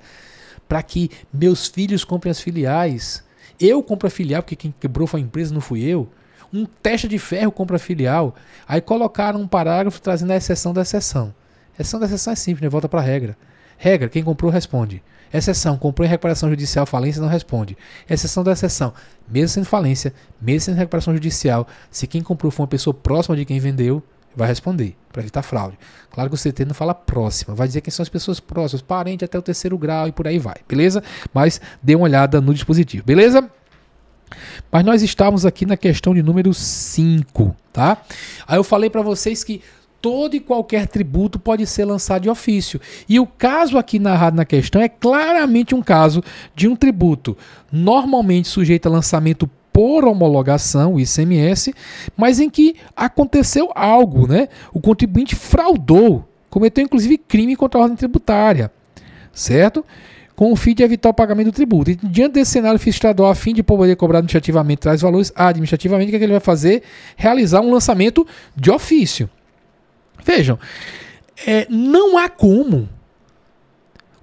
A: para que meus filhos comprem as filiais. Eu compro a filial, porque quem quebrou foi a empresa, não fui eu. Um teste de ferro compra a filial. Aí colocaram um parágrafo trazendo a exceção da exceção. A exceção da exceção é simples, né? Volta para a regra. Regra: quem comprou responde. Exceção: comprou em recuperação judicial, falência não responde. Exceção da exceção: mesmo sendo falência, mesmo sendo recuperação judicial, se quem comprou for uma pessoa próxima de quem vendeu, vai responder para evitar fraude. Claro que o CT não fala próxima, vai dizer quem são as pessoas próximas, parente até o terceiro grau e por aí vai, beleza? Mas dê uma olhada no dispositivo, beleza? Mas nós estávamos aqui na questão de número 5, tá? Aí eu falei para vocês que todo e qualquer tributo pode ser lançado de ofício. E o caso aqui narrado na questão é claramente um caso de um tributo normalmente sujeito a lançamento por homologação, o ICMS, mas em que aconteceu algo, né? O contribuinte fraudou, cometeu inclusive crime contra a ordem tributária, certo? Com o fim de evitar o pagamento do tributo. E, diante desse cenário, o fiscal estadual, a fim de poder cobrar administrativamente, traz valores administrativamente, o que, é que ele vai fazer? Realizar um lançamento de ofício. Vejam, é, não há como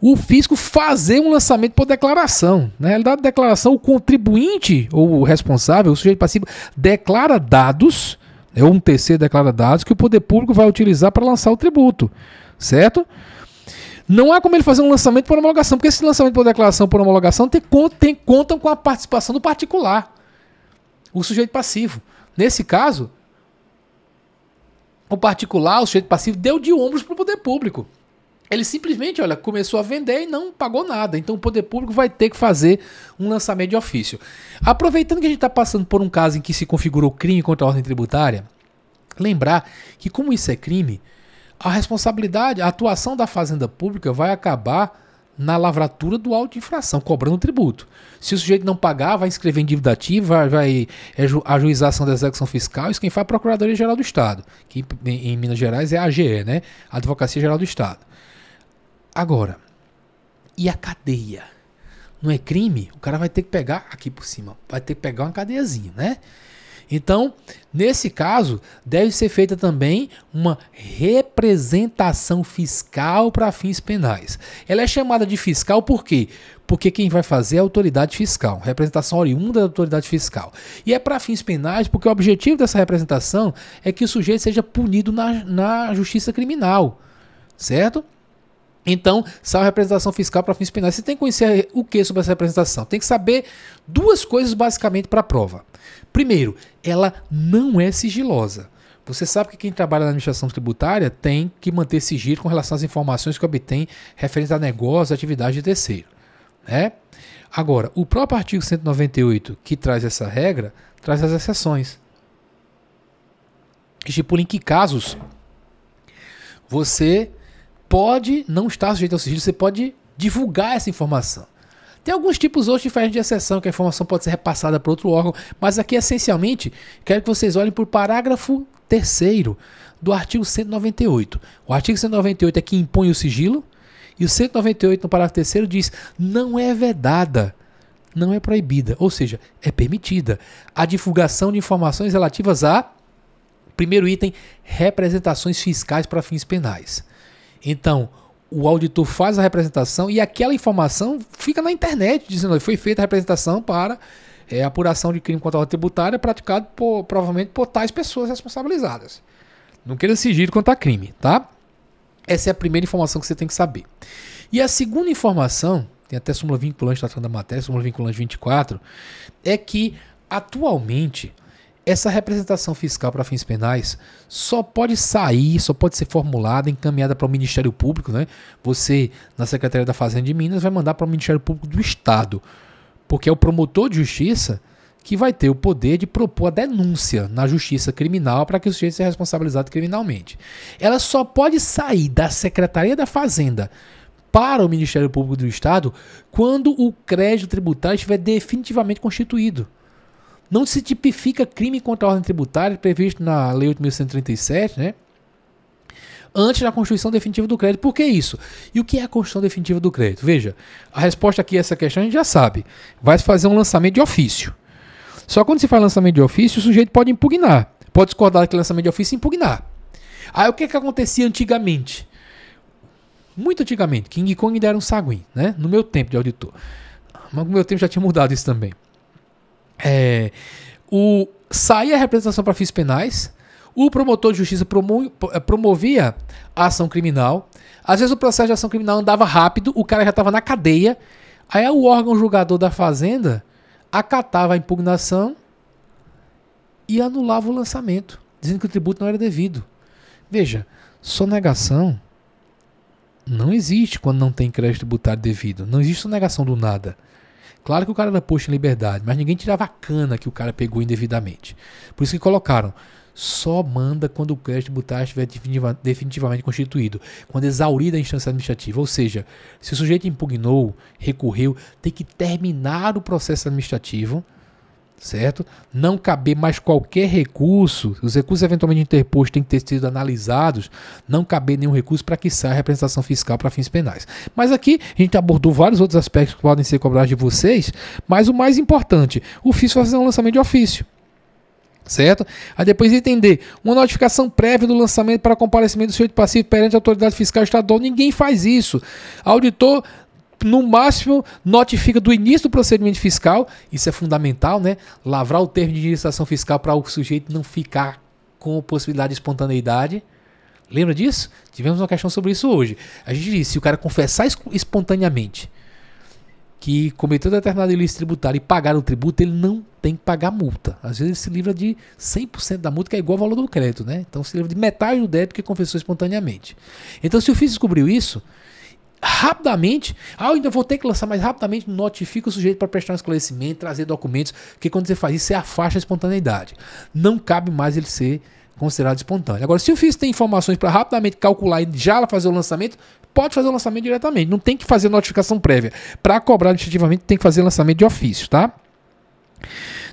A: o fisco fazer um lançamento por declaração. Né? Na realidade, declaração, o contribuinte ou o responsável, o sujeito passivo, declara dados, é um terceiro declara dados, que o poder público vai utilizar para lançar o tributo, certo? Não há como ele fazer um lançamento por homologação, porque esse lançamento por declaração por homologação tem, tem contam com a participação do particular, o sujeito passivo. Nesse caso, o particular, o sujeito passivo, deu de ombros para o poder público. Ele simplesmente, olha, começou a vender e não pagou nada. Então o poder público vai ter que fazer um lançamento de ofício. Aproveitando que a gente está passando por um caso em que se configurou crime contra a ordem tributária, lembrar que como isso é crime, a responsabilidade, a atuação da fazenda pública vai acabar na lavratura do auto de infração, cobrando tributo. Se o sujeito não pagar, vai escrever em dívida ativa, vai é ajuizar ação da execução fiscal, isso quem faz é a Procuradoria-Geral do Estado, que em Minas Gerais é a AGE, né? Advocacia Geral do Estado. Agora, e a cadeia? Não é crime? O cara vai ter que pegar aqui por cima, vai ter que pegar uma cadeiazinha, né? Então, nesse caso, deve ser feita também uma representação fiscal para fins penais. Ela é chamada de fiscal por quê? Porque quem vai fazer é a autoridade fiscal, representação oriunda da autoridade fiscal. E é para fins penais, porque o objetivo dessa representação é que o sujeito seja punido na, na justiça criminal certo? Então, sai uma representação fiscal para fins penais. Você tem que conhecer o que sobre essa representação? Tem que saber duas coisas basicamente para a prova. Primeiro, ela não é sigilosa. Você sabe que quem trabalha na administração tributária tem que manter sigilo com relação às informações que obtém referentes a negócios, atividade de terceiro. Né? Agora, o próprio artigo 198 que traz essa regra traz as exceções. Estipula em que casos você pode não estar sujeito ao sigilo, você pode divulgar essa informação. Tem alguns tipos outros diferentes de exceção, que a informação pode ser repassada para outro órgão, mas aqui essencialmente quero que vocês olhem para o parágrafo 3 do artigo 198. O artigo 198 é que impõe o sigilo, e o 198, no parágrafo 3 diz: não é vedada, não é proibida, ou seja, é permitida a divulgação de informações relativas a, primeiro item, representações fiscais para fins penais. Então, o auditor faz a representação e aquela informação fica na internet, dizendo que foi feita a representação para é, apuração de crime contra a tributária praticado por, provavelmente por tais pessoas responsabilizadas. Não queira exigir quanto a crime, tá? Essa é a primeira informação que você tem que saber. E a segunda informação, tem até súmula vinculante tá tratando da matéria, súmula vinculante 24, é que atualmente essa representação fiscal para fins penais só pode sair, só pode ser formulada, encaminhada para o Ministério Público, né? Você, na Secretaria da Fazenda de Minas, vai mandar para o Ministério Público do Estado, porque é o promotor de justiça que vai ter o poder de propor a denúncia na justiça criminal para que o sujeito seja responsabilizado criminalmente. Ela só pode sair da Secretaria da Fazenda para o Ministério Público do Estado quando o crédito tributário estiver definitivamente constituído. Não se tipifica crime contra a ordem tributária previsto na Lei 8.137, né? Antes da constituição definitiva do crédito. Por que isso? E o que é a constituição definitiva do crédito? Veja, a resposta aqui a essa questão a gente já sabe. Vai se fazer um lançamento de ofício. Só quando se faz lançamento de ofício, o sujeito pode impugnar. Pode discordar daquele lançamento de ofício e impugnar. Aí o que, é que acontecia antigamente? Muito antigamente, King Kong ainda era um saguim, né? No meu tempo de auditor. Mas no meu tempo já tinha mudado isso também. É, o, saía é a representação para fins penais, o promotor de justiça promo, é, promovia a ação criminal. Às vezes o processo de ação criminal andava rápido, o cara já estava na cadeia. Aí o órgão julgador da Fazenda acatava a impugnação e anulava o lançamento, dizendo que o tributo não era devido. Veja, sonegação não existe quando não tem crédito tributário devido. Não existe sonegação do nada. Claro que o cara era é posto em liberdade, mas ninguém tirava a cana que o cara pegou indevidamente. Por isso que colocaram. Só manda quando o crédito tributário estiver definitivamente constituído, quando exaurida a instância administrativa. Ou seja, se o sujeito impugnou, recorreu, tem que terminar o processo administrativo certo? Não caber mais qualquer recurso, os recursos eventualmente interpostos têm que ter sido analisados, não caber nenhum recurso para que saia a representação fiscal para fins penais. Mas aqui a gente abordou vários outros aspectos que podem ser cobrados de vocês, mas o mais importante, o fisco vai fazer um lançamento de ofício. Certo? Aí depois entender uma notificação prévia do lançamento para comparecimento do sujeito passivo perante a autoridade fiscal estadual. Ninguém faz isso. Auditor no máximo notifica do início do procedimento fiscal, isso é fundamental, né? Lavrar o termo de administração fiscal para o sujeito não ficar com possibilidade de espontaneidade. Lembra disso? Tivemos uma questão sobre isso hoje. A gente disse, se o cara confessar espontaneamente que cometeu determinado ilícito tributário e pagar o tributo, ele não tem que pagar multa. Às vezes ele se livra de 100% da multa, que é igual ao valor do crédito, né? Então se livra de metade do débito que confessou espontaneamente. Então se o FIS descobriu isso, rapidamente. Ah, ainda vou ter que lançar mais rapidamente. Notifica o sujeito para prestar um esclarecimento, trazer documentos, porque quando você faz isso, você afasta a espontaneidade. Não cabe mais ele ser considerado espontâneo. Agora, se o FIS tem informações para rapidamente calcular e já fazer o lançamento, pode fazer o lançamento diretamente. Não tem que fazer notificação prévia. Para cobrar administrativamente, tem que fazer lançamento de ofício, tá?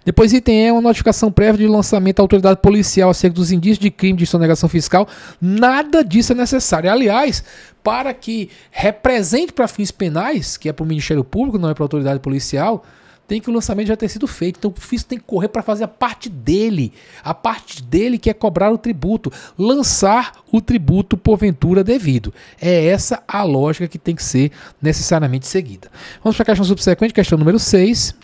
A: Depois, item é uma notificação prévia de lançamento à autoridade policial acerca dos indícios de crime de sonegação fiscal. Nada disso é necessário. Aliás, para que represente para fins penais, que é para o Ministério Público, não é para a autoridade policial, tem que o lançamento já ter sido feito. Então o fisco tem que correr para fazer a parte dele. A parte dele que é cobrar o tributo, lançar o tributo porventura devido. É essa a lógica que tem que ser necessariamente seguida. Vamos para a questão subsequente, questão número 6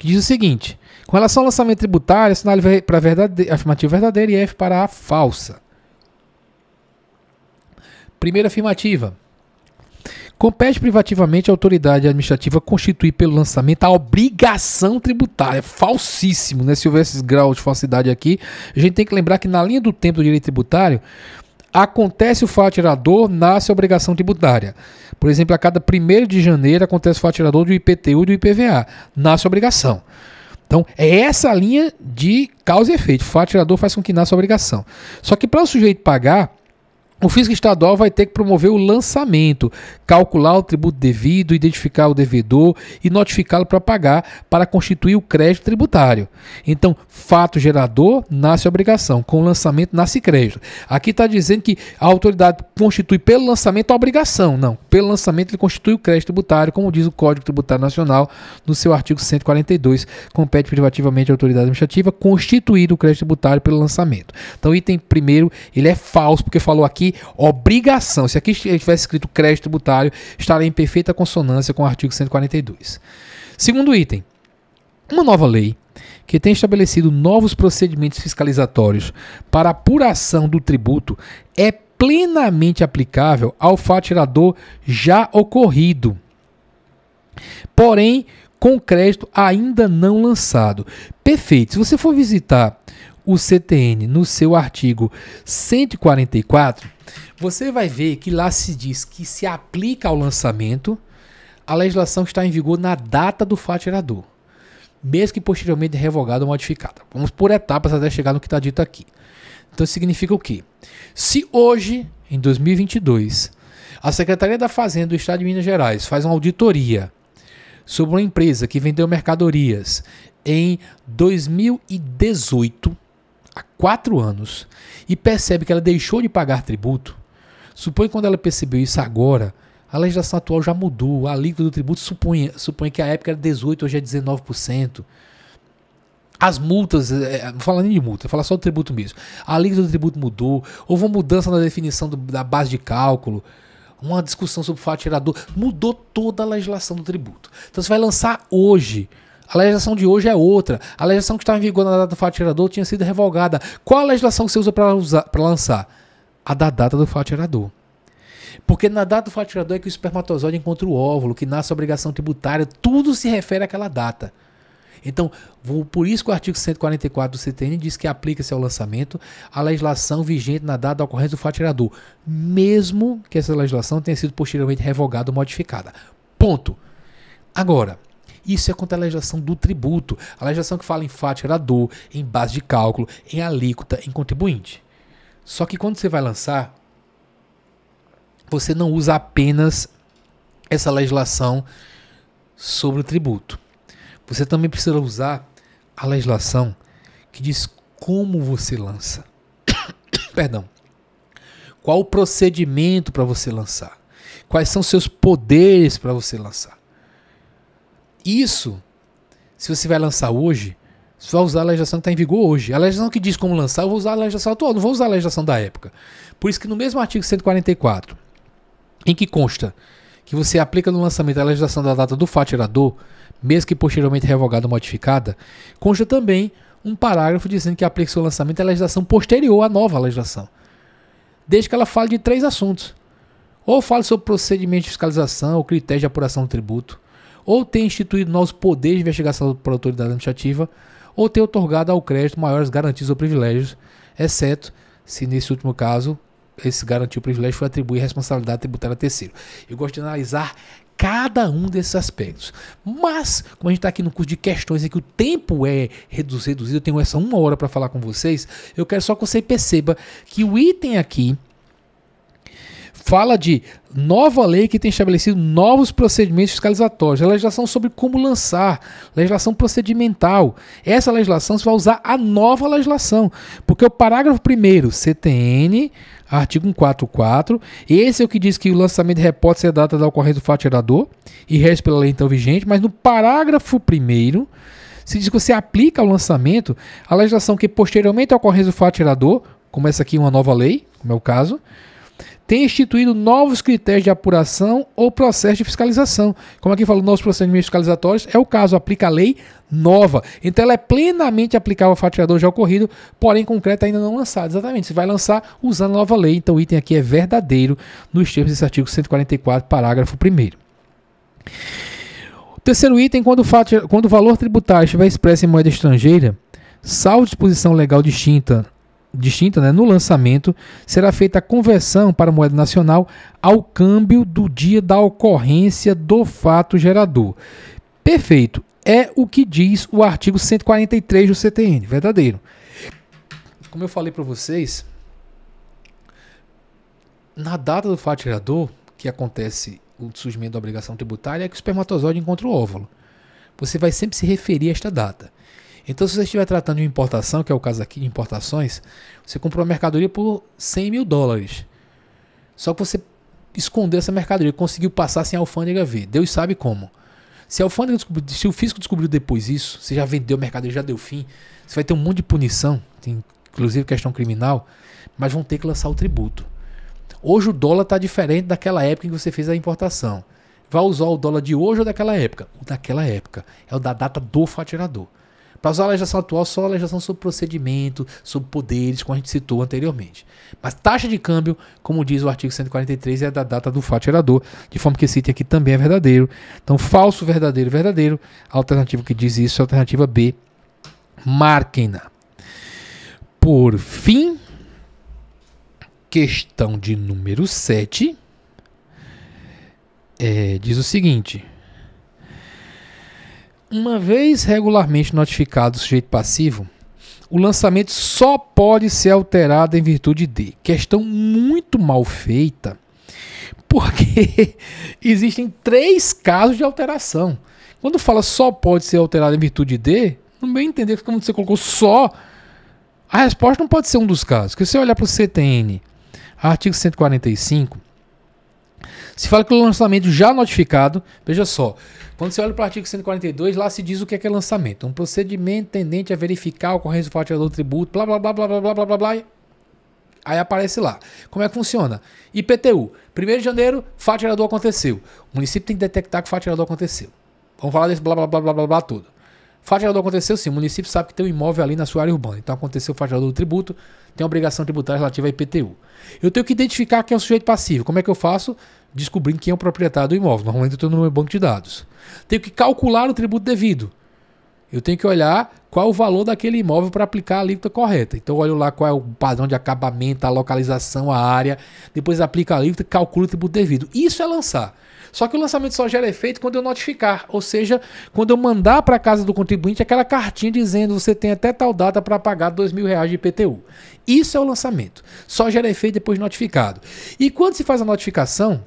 A: que diz o seguinte: com relação ao lançamento tributário, assinale é para a verdade... afirmativa verdadeira e F é para a falsa. Primeira afirmativa. Compete privativamente à autoridade administrativa constituir pelo lançamento a obrigação tributária. É falsíssimo, né? Se houvesse grau de falsidade aqui, a gente tem que lembrar que na linha do tempo do direito tributário, Acontece o fato nasce a obrigação tributária. Por exemplo, a cada 1 de janeiro acontece o fato gerador do IPTU e do IPVA. Nasce a obrigação. Então, é essa linha de causa e efeito. O fato faz com que nasça a obrigação. Só que para o sujeito pagar, o fisco estadual vai ter que promover o lançamento, calcular o tributo devido, identificar o devedor e notificá-lo para pagar para constituir o crédito tributário. Então, fato gerador nasce obrigação, com o lançamento nasce crédito. Aqui está dizendo que a autoridade constitui pelo lançamento a obrigação, não. Pelo lançamento ele constitui o crédito tributário, como diz o Código Tributário Nacional no seu artigo 142, compete privativamente à autoridade administrativa constituir o crédito tributário pelo lançamento. Então, item primeiro, ele é falso porque falou aqui obrigação, se aqui estivesse escrito crédito tributário, estaria em perfeita consonância com o artigo 142. Segundo item, uma nova lei que tem estabelecido novos procedimentos fiscalizatórios para apuração do tributo é plenamente aplicável ao faturador já ocorrido. Porém, com crédito ainda não lançado. Perfeito. Se você for visitar o CTN no seu artigo 144, você vai ver que lá se diz que se aplica ao lançamento a legislação que está em vigor na data do fato gerador, mesmo que posteriormente revogada ou modificada. Vamos por etapas até chegar no que está dito aqui. Então significa o quê? Se hoje, em 2022, a Secretaria da Fazenda do Estado de Minas Gerais faz uma auditoria sobre uma empresa que vendeu mercadorias em 2018, há quatro anos, e percebe que ela deixou de pagar tributo, Supõe quando ela percebeu isso agora, a legislação atual já mudou, a alíquota do tributo supõe, supõe que a época era 18%, hoje é 19%. As multas, é, é, não fala nem de multa, fala só do tributo mesmo. A alíquota do tributo mudou, houve uma mudança na definição do, da base de cálculo, uma discussão sobre o fato gerador, mudou toda a legislação do tributo. Então você vai lançar hoje. A legislação de hoje é outra. A legislação que estava em vigor na data do fato gerador tinha sido revogada. Qual a legislação que você usa para lançar? a da data do fato gerador. Porque na data do fato gerador é que o espermatozoide encontra o óvulo, que nasce a obrigação tributária, tudo se refere àquela data. Então, por isso que o artigo 144 do CTN diz que aplica-se ao lançamento a legislação vigente na data da ocorrência do fato gerador, mesmo que essa legislação tenha sido posteriormente revogada ou modificada. Ponto. Agora, isso é contra a legislação do tributo, a legislação que fala em fato gerador, em base de cálculo, em alíquota, em contribuinte. Só que quando você vai lançar, você não usa apenas essa legislação sobre o tributo. Você também precisa usar a legislação que diz como você lança. Perdão. Qual o procedimento para você lançar? Quais são seus poderes para você lançar? Isso, se você vai lançar hoje, você vai usar a legislação que está em vigor hoje. A legislação que diz como lançar, eu vou usar a legislação atual, não vou usar a legislação da época. Por isso que no mesmo artigo 144, em que consta que você aplica no lançamento a legislação da data do fato mesmo que posteriormente revogada ou modificada, consta também um parágrafo dizendo que aplica seu lançamento à legislação posterior à nova legislação. Desde que ela fale de três assuntos. Ou fale sobre procedimento de fiscalização ou critério de apuração do tributo, ou tenha instituído novos poderes de investigação a autoridade administrativa, ou ter otorgado ao crédito maiores garantias ou privilégios, exceto se nesse último caso esse garantia ou privilégio foi atribuir responsabilidade tributária a terceiro. Eu gosto de analisar cada um desses aspectos. Mas, como a gente está aqui no curso de questões e que o tempo é reduzido, eu tenho essa uma hora para falar com vocês, eu quero só que você perceba que o item aqui fala de nova lei que tem estabelecido novos procedimentos fiscalizatórios, a legislação sobre como lançar, legislação procedimental. Essa legislação se vai usar a nova legislação, porque o parágrafo 1 CTN, artigo 144, esse é o que diz que o lançamento de repórter é data da ocorrência do fato gerador e rege pela lei então vigente, mas no parágrafo 1 se diz que você aplica ao lançamento a legislação que posteriormente ocorre do fato gerador, como essa aqui, uma nova lei, como é o caso, tem instituído novos critérios de apuração ou processo de fiscalização. Como aqui falou, novos procedimentos fiscalizatórios é o caso, aplica a lei nova. Então ela é plenamente aplicável ao fatiador já ocorrido, porém concreta ainda não lançada. Exatamente, você vai lançar usando a nova lei. Então o item aqui é verdadeiro nos termos desse artigo 144, parágrafo 1 Terceiro item, quando o, fato, quando o valor tributário estiver expresso em moeda estrangeira, salvo disposição legal distinta distinta, né, no lançamento, será feita a conversão para moeda nacional ao câmbio do dia da ocorrência do fato gerador. Perfeito. É o que diz o artigo 143 do CTN, verdadeiro. Como eu falei para vocês, na data do fato gerador, que acontece o surgimento da obrigação tributária, é que o espermatozoide encontra o óvulo. Você vai sempre se referir a esta data. Então, se você estiver tratando de importação, que é o caso aqui de importações, você comprou a mercadoria por 100 mil dólares. Só que você escondeu essa mercadoria, conseguiu passar sem a alfândega ver. Deus sabe como. Se a alfândega se o fisco descobriu depois isso, você já vendeu a mercadoria, já deu fim, você vai ter um monte de punição, inclusive questão criminal, mas vão ter que lançar o tributo. Hoje o dólar está diferente daquela época em que você fez a importação. Vai usar o dólar de hoje ou daquela época? O daquela época. É o da data do faturador. Para usar a legislação atual, só a legislação sobre procedimento, sobre poderes, como a gente citou anteriormente. Mas taxa de câmbio, como diz o artigo 143, é da data do fato gerador, de forma que esse item aqui também é verdadeiro. Então, falso, verdadeiro, verdadeiro. A alternativa que diz isso é a alternativa B, máquina. Por fim, questão de número 7 é, diz o seguinte. Uma vez regularmente notificado o sujeito passivo, o lançamento só pode ser alterado em virtude de questão muito mal feita, porque existem três casos de alteração. Quando fala só pode ser alterado em virtude de, no meu entender, quando você colocou só, a resposta não pode ser um dos casos. Porque se você olhar para o CTN, artigo 145, se fala que o lançamento já notificado, veja só, quando você olha para o artigo 142, lá se diz o que é, que é lançamento. Um procedimento tendente a verificar a ocorrência do fatiador do tributo, blá, blá, blá, blá, blá, blá, blá, blá, Aí aparece lá. Como é que funciona? IPTU. 1 de janeiro, fatiador aconteceu. O município tem que detectar que o fatiador aconteceu. Vamos falar desse blá, blá, blá, blá, blá, blá tudo. Fato gerador aconteceu sim, o município sabe que tem um imóvel ali na sua área urbana. Então aconteceu o fato do tributo, tem obrigação tributária relativa à IPTU. Eu tenho que identificar quem é o sujeito passivo. Como é que eu faço? Descobrindo quem é o proprietário do imóvel. Normalmente eu estou no meu banco de dados. Tenho que calcular o tributo devido. Eu tenho que olhar qual é o valor daquele imóvel para aplicar a alíquota correta. Então, eu olho lá qual é o padrão de acabamento, a localização, a área, depois aplica a alíquota e calcula o tributo devido. Isso é lançar. Só que o lançamento só gera efeito quando eu notificar, ou seja, quando eu mandar para a casa do contribuinte aquela cartinha dizendo você tem até tal data para pagar dois mil reais de IPTU. Isso é o lançamento. Só gera efeito depois notificado. E quando se faz a notificação,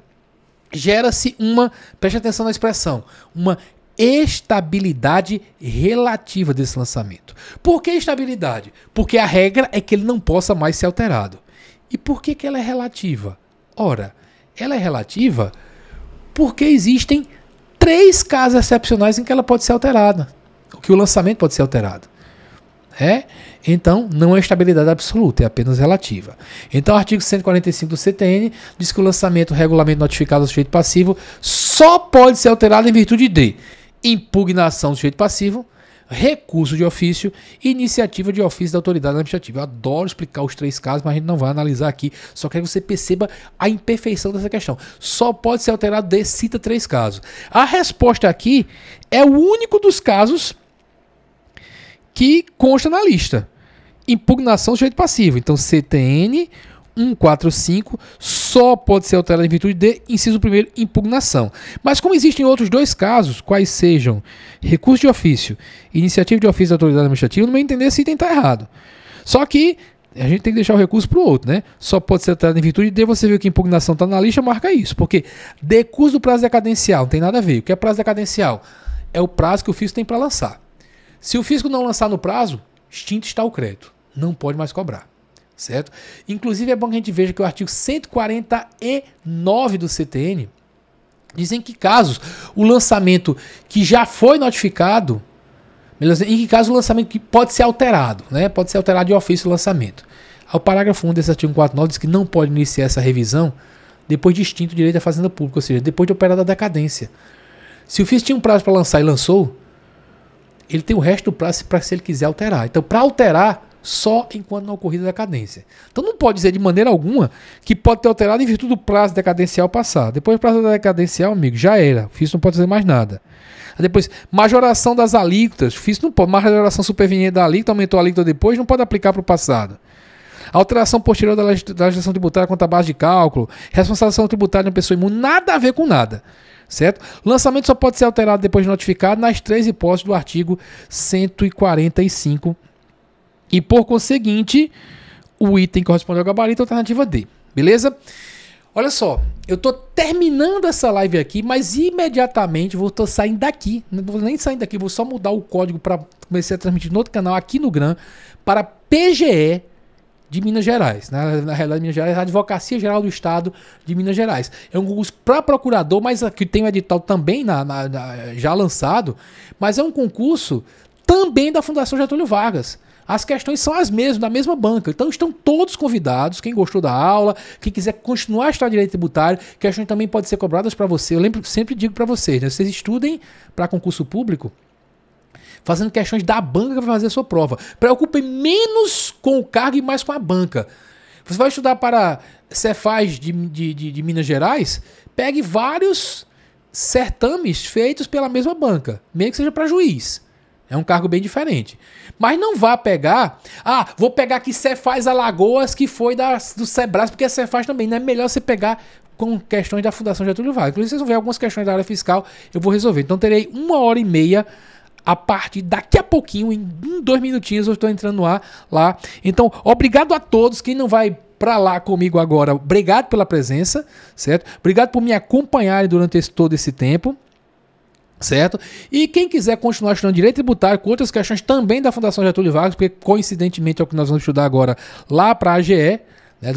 A: gera-se uma, preste atenção na expressão, uma estabilidade relativa desse lançamento. Por que estabilidade? Porque a regra é que ele não possa mais ser alterado. E por que, que ela é relativa? Ora, ela é relativa porque existem três casos excepcionais em que ela pode ser alterada, que o lançamento pode ser alterado. É? Então, não é estabilidade absoluta, é apenas relativa. Então, o artigo 145 do CTN diz que o lançamento, regulamento notificado do sujeito passivo só pode ser alterado em virtude de impugnação do sujeito passivo, recurso de ofício e iniciativa de ofício da autoridade administrativa. Eu adoro explicar os três casos, mas a gente não vai analisar aqui. Só quero que você perceba a imperfeição dessa questão. Só pode ser alterado de cita três casos. A resposta aqui é o único dos casos que consta na lista. Impugnação do direito passivo. Então, CTN 145 só pode ser alterada em virtude de, inciso 1, impugnação. Mas como existem outros dois casos, quais sejam recurso de ofício, iniciativa de ofício da autoridade administrativa, não meu entender, se tentar tá errado. Só que a gente tem que deixar o recurso para o outro, né? Só pode ser alterado em virtude de, você ver que impugnação está na lista, marca isso. Porque decurso do prazo decadencial, não tem nada a ver. O que é prazo decadencial? É o prazo que o fisco tem para lançar. Se o fisco não lançar no prazo, extinto está o crédito. Não pode mais cobrar certo? Inclusive é bom que a gente veja que o artigo 149 do CTN dizem que casos o lançamento que já foi notificado, em que caso o lançamento que pode ser alterado, né? Pode ser alterado de ofício o lançamento. Ao parágrafo 1 desse artigo 149 diz que não pode iniciar essa revisão depois de extinto o direito à fazenda pública, ou seja, depois de operada a decadência. Se o FIS tinha um prazo para lançar e lançou, ele tem o resto do prazo para se ele quiser alterar. Então, para alterar, só enquanto não ocorrida a decadência. Então não pode dizer de maneira alguma que pode ter alterado em virtude do prazo decadencial passar. Depois do prazo decadencial, amigo, já era. O FIS não pode fazer mais nada. Depois, majoração das alíquotas. O FIS não pode. Majoração superveniente da alíquota, aumentou a alíquota depois, não pode aplicar para o passado. Alteração posterior da legislação tributária quanto à base de cálculo, responsabilização tributária de uma pessoa imune, nada a ver com nada certo? Lançamento só pode ser alterado depois de notificado nas três hipóteses do artigo 145 e por conseguinte, o item corresponde ao gabarito é alternativa D. Beleza? Olha só, eu tô terminando essa live aqui, mas imediatamente vou tô saindo daqui. Não vou nem sair daqui, vou só mudar o código para começar a transmitir no outro canal aqui no Gran para PGE de Minas Gerais. Na, né? na realidade, Minas Gerais é a Advocacia Geral do Estado de Minas Gerais. É um concurso para procurador, mas que tem o um edital também na, na, já lançado, mas é um concurso também da Fundação Getúlio Vargas. As questões são as mesmas, da mesma banca. Então estão todos convidados, quem gostou da aula, quem quiser continuar a estudar direito tributário, questões também podem ser cobradas para você. Eu lembro, sempre digo para vocês, né? vocês estudem para concurso público, fazendo questões da banca para fazer a sua prova. Preocupe menos com o cargo e mais com a banca. Você vai estudar para Cefaz de, de, de, de Minas Gerais, pegue vários certames feitos pela mesma banca, mesmo que seja para juiz. É um cargo bem diferente. Mas não vá pegar. Ah, vou pegar aqui Cefaz Alagoas, que foi do Sebras, porque a Cefaz também. Não é melhor você pegar com questões da Fundação Getúlio Vargas. Inclusive, vocês vão ver algumas questões da área fiscal, eu vou resolver. Então, terei uma hora e meia a partir daqui a pouquinho, em dois minutinhos, eu estou entrando no ar lá. Então, obrigado a todos. Quem não vai para lá comigo agora, obrigado pela presença, certo? Obrigado por me acompanharem durante esse, todo esse tempo certo? E quem quiser continuar estudando direito tributário com outras questões também da Fundação Getúlio Vargas, porque coincidentemente é o que nós vamos estudar agora lá para a AGE,